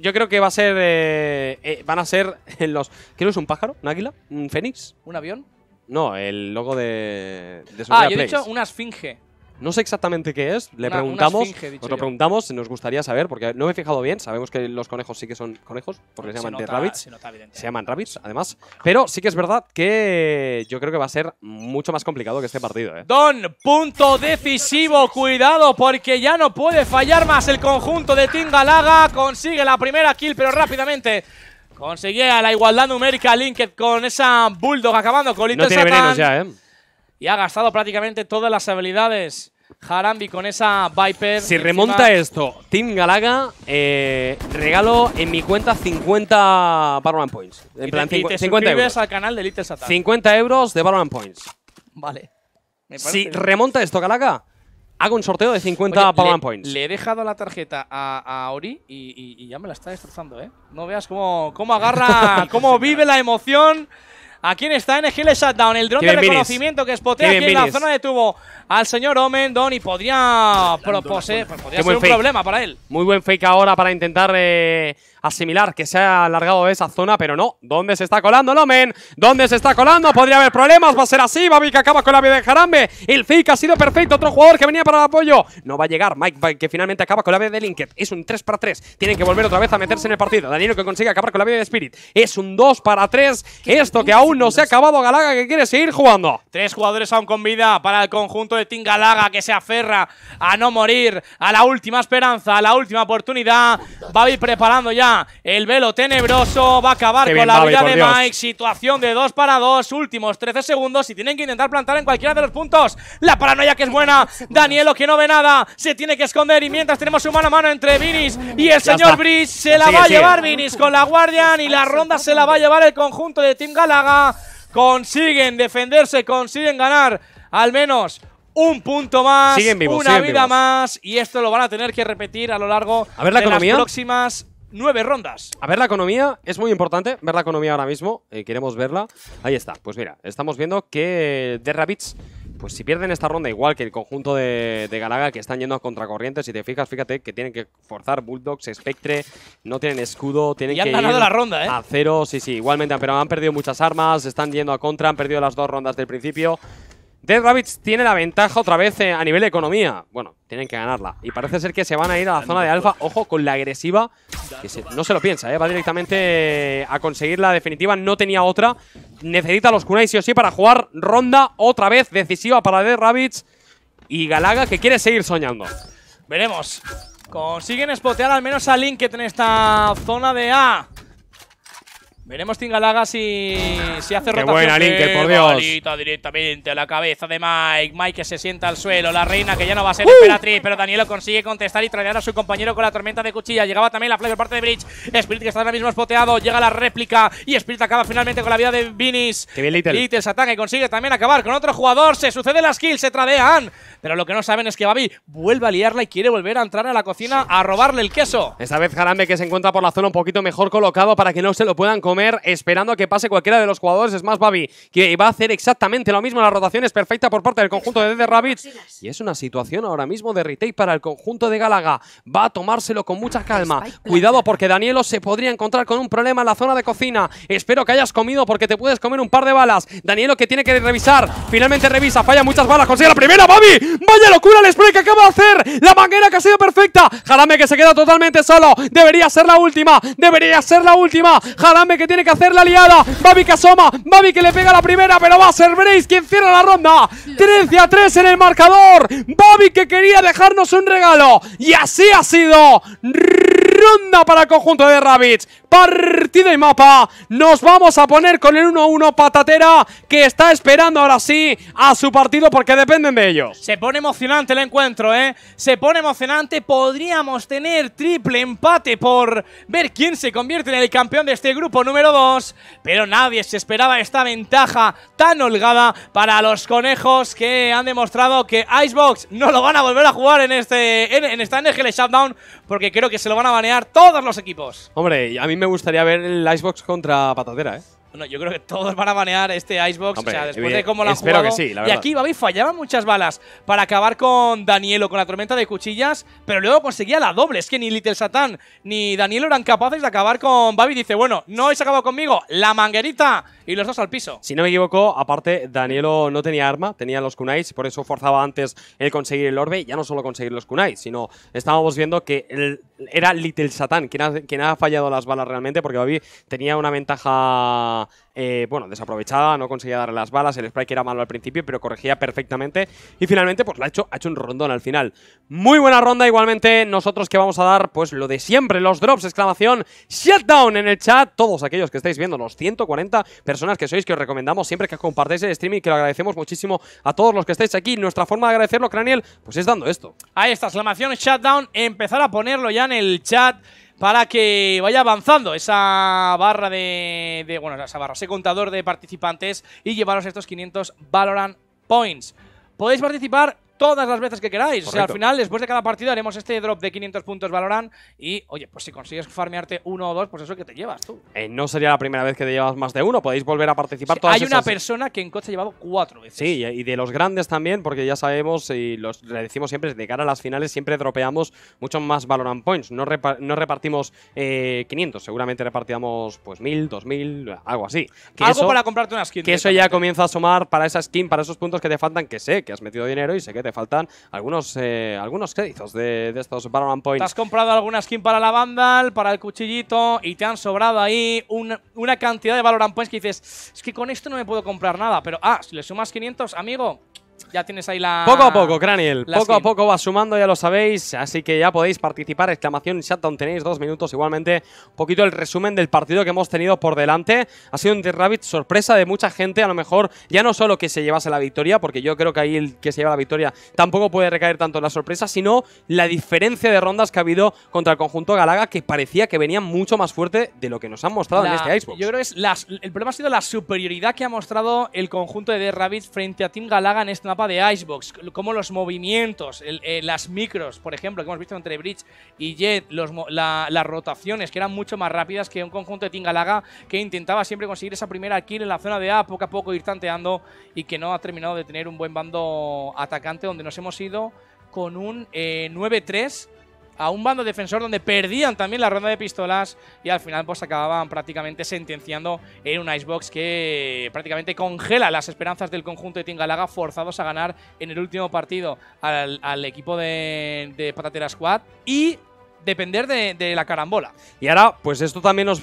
Yo creo que va a ser. Eh, eh, van a ser los. ¿Quién es un pájaro? ¿Un águila? ¿Un fénix? ¿Un avión? No, el logo de. ah, yo he dicho una esfinge. No sé exactamente qué es, le preguntamos, nos lo preguntamos, nos gustaría saber, porque no me he fijado bien, sabemos que los conejos sí que son conejos, porque se, llaman de rabbits, se, llaman rabbits, además, pero sí que es verdad que yo creo que va a ser mucho más complicado que este partido. ¿eh? Don, punto decisivo, cuidado, porque ya no puede fallar más el conjunto de Tingalaga, consigue la primera kill, pero rápidamente conseguía la igualdad numérica Linked con esa Bulldog acabando con tiene ya, ¿eh? y ha gastado prácticamente todas las habilidades. Harambi con esa Viper. Si remonta esto, Team Galaga, eh, regalo en mi cuenta 50 Valorant Points. te, 50 euros. al canal de Little Satan. 50 euros de Valorant Points. Vale. si remonta esto, Galaga, hago un sorteo de 50 Oye, Valorant Points. Le he dejado la tarjeta a, Ori y, ya me la está destrozando, ¿eh? No veas cómo, cómo agarra, cómo vive la emoción. Aquí está en Shutdown, el dron de reconocimiento que spotea aquí en la zona de tubo al señor Omen Don y podría, ser un problema para él. Muy buen fake ahora para intentar eh, asimilar que se ha alargado esa zona, pero no. ¿Dónde se está colando Lomen? ¿Dónde se está colando? Podría haber problemas, va a ser así. Babi que acaba con la vida de Jarambe. El fake ha sido perfecto. Otro jugador que venía para el apoyo. No va a llegar Mike, que finalmente acaba con la vida de Linket. Es un 3 para 3. Tienen que volver otra vez a meterse en el partido. Danilo que consigue acabar con la vida de Spirit. Es un 2 para 3. Esto que aún no se ha acabado. Galaga que quiere seguir jugando. Tres jugadores aún con vida para el conjunto de Team Galaga que se aferra a no morir. A la última esperanza, a la última oportunidad Babi preparando ya el velo tenebroso va a acabar con la vida de Mike. Situación de 2 para 2, últimos 13 segundos y tienen que intentar plantar en cualquiera de los puntos. La paranoia que es buena. Danielo que no ve nada, se tiene que esconder y mientras tenemos su mano a mano entre Vinis y el señor Brice, se la va a llevar Vinis con la Guardian y la ronda se la va a llevar el conjunto de Team Galaga. Consiguen defenderse, consiguen ganar al menos un punto más, una vida más, y esto lo van a tener que repetir a lo largo de las próximas nueve rondas. A ver la economía, es muy importante ver la economía ahora mismo, eh, queremos verla. Ahí está, pues mira, estamos viendo que The Rabbits, pues si pierden esta ronda, igual que el conjunto de, Galaga, que están yendo a contracorriente, si te fijas, fíjate que tienen que forzar Bulldogs, Spectre, no tienen escudo, tienen y han ganado la ronda, ¿eh? a cero, sí, sí, igualmente, pero han perdido muchas armas, están yendo a contra, han perdido las dos rondas del principio. Dead Rabbits tiene la ventaja otra vez eh, a nivel de economía. Bueno, tienen que ganarla. Y parece ser que se van a ir a la zona de alfa. Ojo con la agresiva, que no se lo piensa, ¿eh? va directamente a conseguir la definitiva. No tenía otra. Necesita los Kunai sí o sí para jugar ronda otra vez decisiva para Dead Rabbits. Y Galaga que quiere seguir soñando. Veremos. Consiguen spotear al menos a Linket en esta zona de A. Veremos Tingalaga si, si hace Qué buena, Linker, por Dios. directamente a la cabeza de Mike. Mike que se sienta al suelo. La reina que ya no va a ser ¡Uh! emperatriz, pero Danielo consigue contestar y tradear a su compañero con la tormenta de cuchilla. Llegaba también la flash por parte de Bridge. Spirit que está ahora mismo espoteado. Llega la réplica y Spirit acaba finalmente con la vida de Vinis. Qué bien, Little. se ataca consigue también acabar con otro jugador. Se sucede las kills, se tradean. Pero lo que no saben es que Babi vuelve a liarla y quiere volver a entrar a la cocina a robarle el queso. Esta vez Jarambe que se encuentra por la zona un poquito mejor colocado para que no se lo puedan comer esperando a que pase cualquiera de los jugadores. Es más, Babi, que va a hacer exactamente lo mismo. La rotación es perfecta por parte del conjunto de The Rabbits. Y es una situación ahora mismo de retake para el conjunto de Galaga. Va a tomárselo con mucha calma. Cuidado porque Danielo se podría encontrar con un problema en la zona de cocina. Espero que hayas comido porque te puedes comer un par de balas. Danielo que tiene que revisar. Finalmente revisa, falla muchas balas. Consigue la primera, Babi. Vaya locura el spray que va a hacer. La manguera que ha sido perfecta. Jarame que se queda totalmente solo. Debería ser la última. Debería ser la última. Jarame que tiene que hacer la liada. Bobby que asoma. Bobby que le pega la primera, pero va a ser Brace quien cierra la ronda. 13 a 3 en el marcador. Bobby que quería dejarnos un regalo. Y así ha sido ronda para el conjunto de Rabbits. Partido y mapa. Nos vamos a poner con el 1-1 patatera que está esperando ahora sí a su partido porque dependen de ellos. Se pone emocionante el encuentro, ¿eh? Se pone emocionante. Podríamos tener triple empate por ver quién se convierte en el campeón de este grupo número 2. Pero nadie se esperaba esta ventaja tan holgada para los conejos que han demostrado que Icebox no lo van a volver a jugar en, este, en, esta NGL Shutdown porque creo que se lo van a banear todos los equipos. Hombre, a mí me gustaría ver el Icebox contra Patatera, ¿eh? Bueno, yo creo que todos van a banear este Icebox. o sea, después de cómo la espero Que sí, la verdad. Y aquí, Babi, fallaba muchas balas para acabar con Danielo, con la tormenta de cuchillas, pero luego conseguía la doble. Es que ni Little Satan ni Danielo eran capaces de acabar con Babi. Dice, bueno, no habéis acabado conmigo, la manguerita. Y los dos al piso. Si no me equivoco, aparte, Danielo no tenía arma, tenía los kunais, por eso forzaba antes el conseguir el orbe. Ya no solo conseguir los kunais, sino estábamos viendo que el era Little Satan quien ha, fallado las balas realmente, porque Bobby tenía una ventaja, eh, bueno, desaprovechada, no conseguía darle las balas, el que era malo al principio, pero corregía perfectamente, y finalmente, pues, lo ha hecho, ha hecho un rondón al final. Muy buena ronda, igualmente, nosotros que vamos a dar, pues, lo de siempre, los drops, exclamación, shutdown en el chat, todos aquellos que estáis viendo, los 140 personas que sois, que os recomendamos siempre que compartáis el streaming, que lo agradecemos muchísimo a todos los que estáis aquí, nuestra forma de agradecerlo, Craniel, pues es dando esto. Ahí está, exclamación, shutdown, empezar a ponerlo ya el chat para que vaya avanzando esa barra de, de, bueno, esa barra, ese contador de participantes y llevaros estos 500 Valorant Points. Podéis participar todas las veces que queráis. O sea, al final, después de cada partido, haremos este drop de 500 puntos Valorant y, oye, pues si consigues farmearte uno o dos, pues eso que te llevas tú. Eh, no sería la primera vez que te llevas más de uno, podéis volver a participar sí, Hay una persona que en coche ha llevado cuatro veces. Sí, y de los grandes también, porque ya sabemos y los, le decimos siempre, de cara a las finales siempre dropeamos muchos más Valorant Points. No, repartimos 500, eh, seguramente repartíamos pues 1000, 2000, algo así. Que algo para comprarte una skin. Que eso ya comienza a sumar para esa skin, para esos puntos que te faltan, que sé que has metido dinero y sé que te faltan algunos, eh, algunos créditos de, de estos Valorant Points. has comprado alguna skin para la Vandal, para el cuchillito y te han sobrado ahí una, una cantidad de Valorant Points que dices, es que con esto no me puedo comprar nada, pero ah, si le sumas 500, amigo, ya tienes ahí la. Poco a poco, Craniel. Poco a poco va sumando, ya lo sabéis. Así que ya podéis participar. Exclamación Shutdown, tenéis dos minutos. Igualmente, un poquito el resumen del partido que hemos tenido por delante. Ha sido un The Rabbit sorpresa de mucha gente. A lo mejor, ya no solo que se llevase la victoria, porque yo creo que ahí el que se lleva la victoria tampoco puede recaer tanto en la sorpresa, sino la diferencia de rondas que ha habido contra el conjunto Galaga, que parecía que venía mucho más fuerte de lo que nos han mostrado en este Icebox. Yo creo que el problema ha sido la superioridad que ha mostrado el conjunto de The Rabbit frente a Team Galaga en este mapa de Icebox, como los movimientos, eh, las micros, por ejemplo, que hemos visto entre Bridge y Jet, las rotaciones que eran mucho más rápidas que un conjunto de Tingalaga que intentaba siempre conseguir esa primera kill en la zona de A, poco a poco ir tanteando y que no ha terminado de tener un buen bando atacante donde nos hemos ido con un 9-3 eh, a un bando defensor donde perdían también la ronda de pistolas y al final pues acababan prácticamente sentenciando en un Icebox que prácticamente congela las esperanzas del conjunto de Tingalaga forzados a ganar en el último partido al, equipo de, de Patatera Squad y depender de, la carambola. Y ahora, pues esto también nos,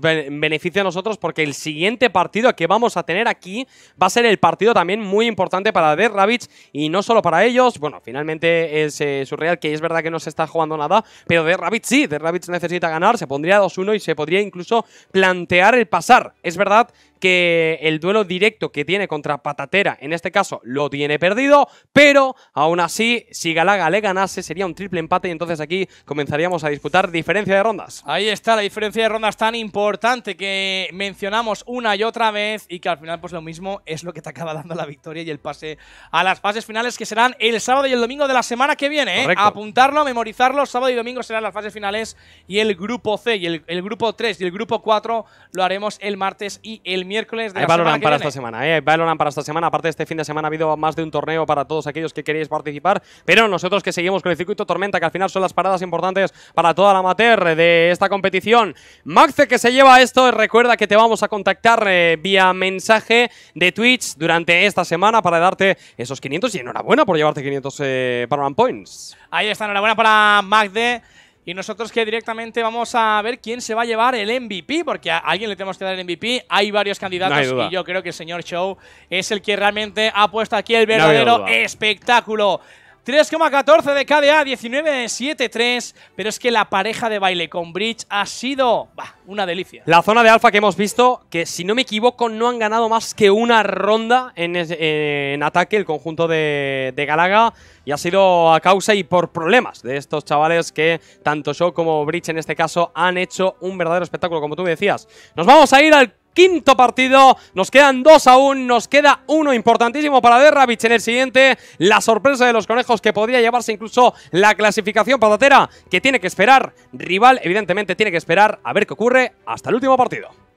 beneficia a nosotros porque el siguiente partido que vamos a tener aquí va a ser el partido también muy importante para The Rabbits y no solo para ellos. Bueno, finalmente es eh, surreal que es verdad que no se está jugando nada, pero The Rabbits sí, The Rabbits necesita ganar, se pondría 2-1 y se podría incluso plantear el pasar. Es verdad que el duelo directo que tiene contra Patatera, en este caso, lo tiene perdido, pero aún así, si Galaga le ganase, sería un triple empate y entonces aquí comenzaríamos a disputar diferencia de rondas. Ahí está la diferencia de rondas tan importante que mencionamos una y otra vez y que al final pues lo mismo es lo que te acaba dando la victoria y el pase a las fases finales que serán el sábado y el domingo de la semana que viene. ¿eh? Apuntarlo, memorizarlo, sábado y domingo serán las fases finales y el grupo C y el, el grupo 3 y el grupo 4 lo haremos el martes y el miércoles de hay para esta semana, ¿eh? Valorant para esta semana. Aparte, este fin de semana ha habido más de un torneo para todos aquellos que queréis participar. Pero nosotros que seguimos con el circuito Tormenta, que al final son las paradas importantes para toda la amateur de esta competición. Maxe que se lleva esto, recuerda que te vamos a contactar eh, vía mensaje de Twitch durante esta semana para darte esos 500 y enhorabuena por llevarte 500 para eh, Points. Ahí está, enhorabuena para Magde. Y nosotros que directamente vamos a ver quién se va a llevar el MVP, porque a alguien le tenemos que dar el MVP. Hay varios candidatos y yo creo que el señor Show es el que realmente ha puesto aquí el verdadero espectáculo. 3,14 de KDA, 19,73. Pero es que la pareja de baile con Bridge ha sido una delicia. La zona de alfa que hemos visto, que si no me equivoco, no han ganado más que una ronda en, ataque el conjunto de, Galaga. Y ha sido a causa y por problemas de estos chavales que tanto yo como Bridge en este caso han hecho un verdadero espectáculo, como tú me decías. Nos vamos a ir al quinto partido. Nos quedan dos aún, nos queda uno importantísimo para Derravich en el siguiente. La sorpresa de los conejos que podría llevarse incluso la clasificación patatera, que tiene que esperar. Rival, evidentemente, tiene que esperar a ver qué ocurre hasta el último partido.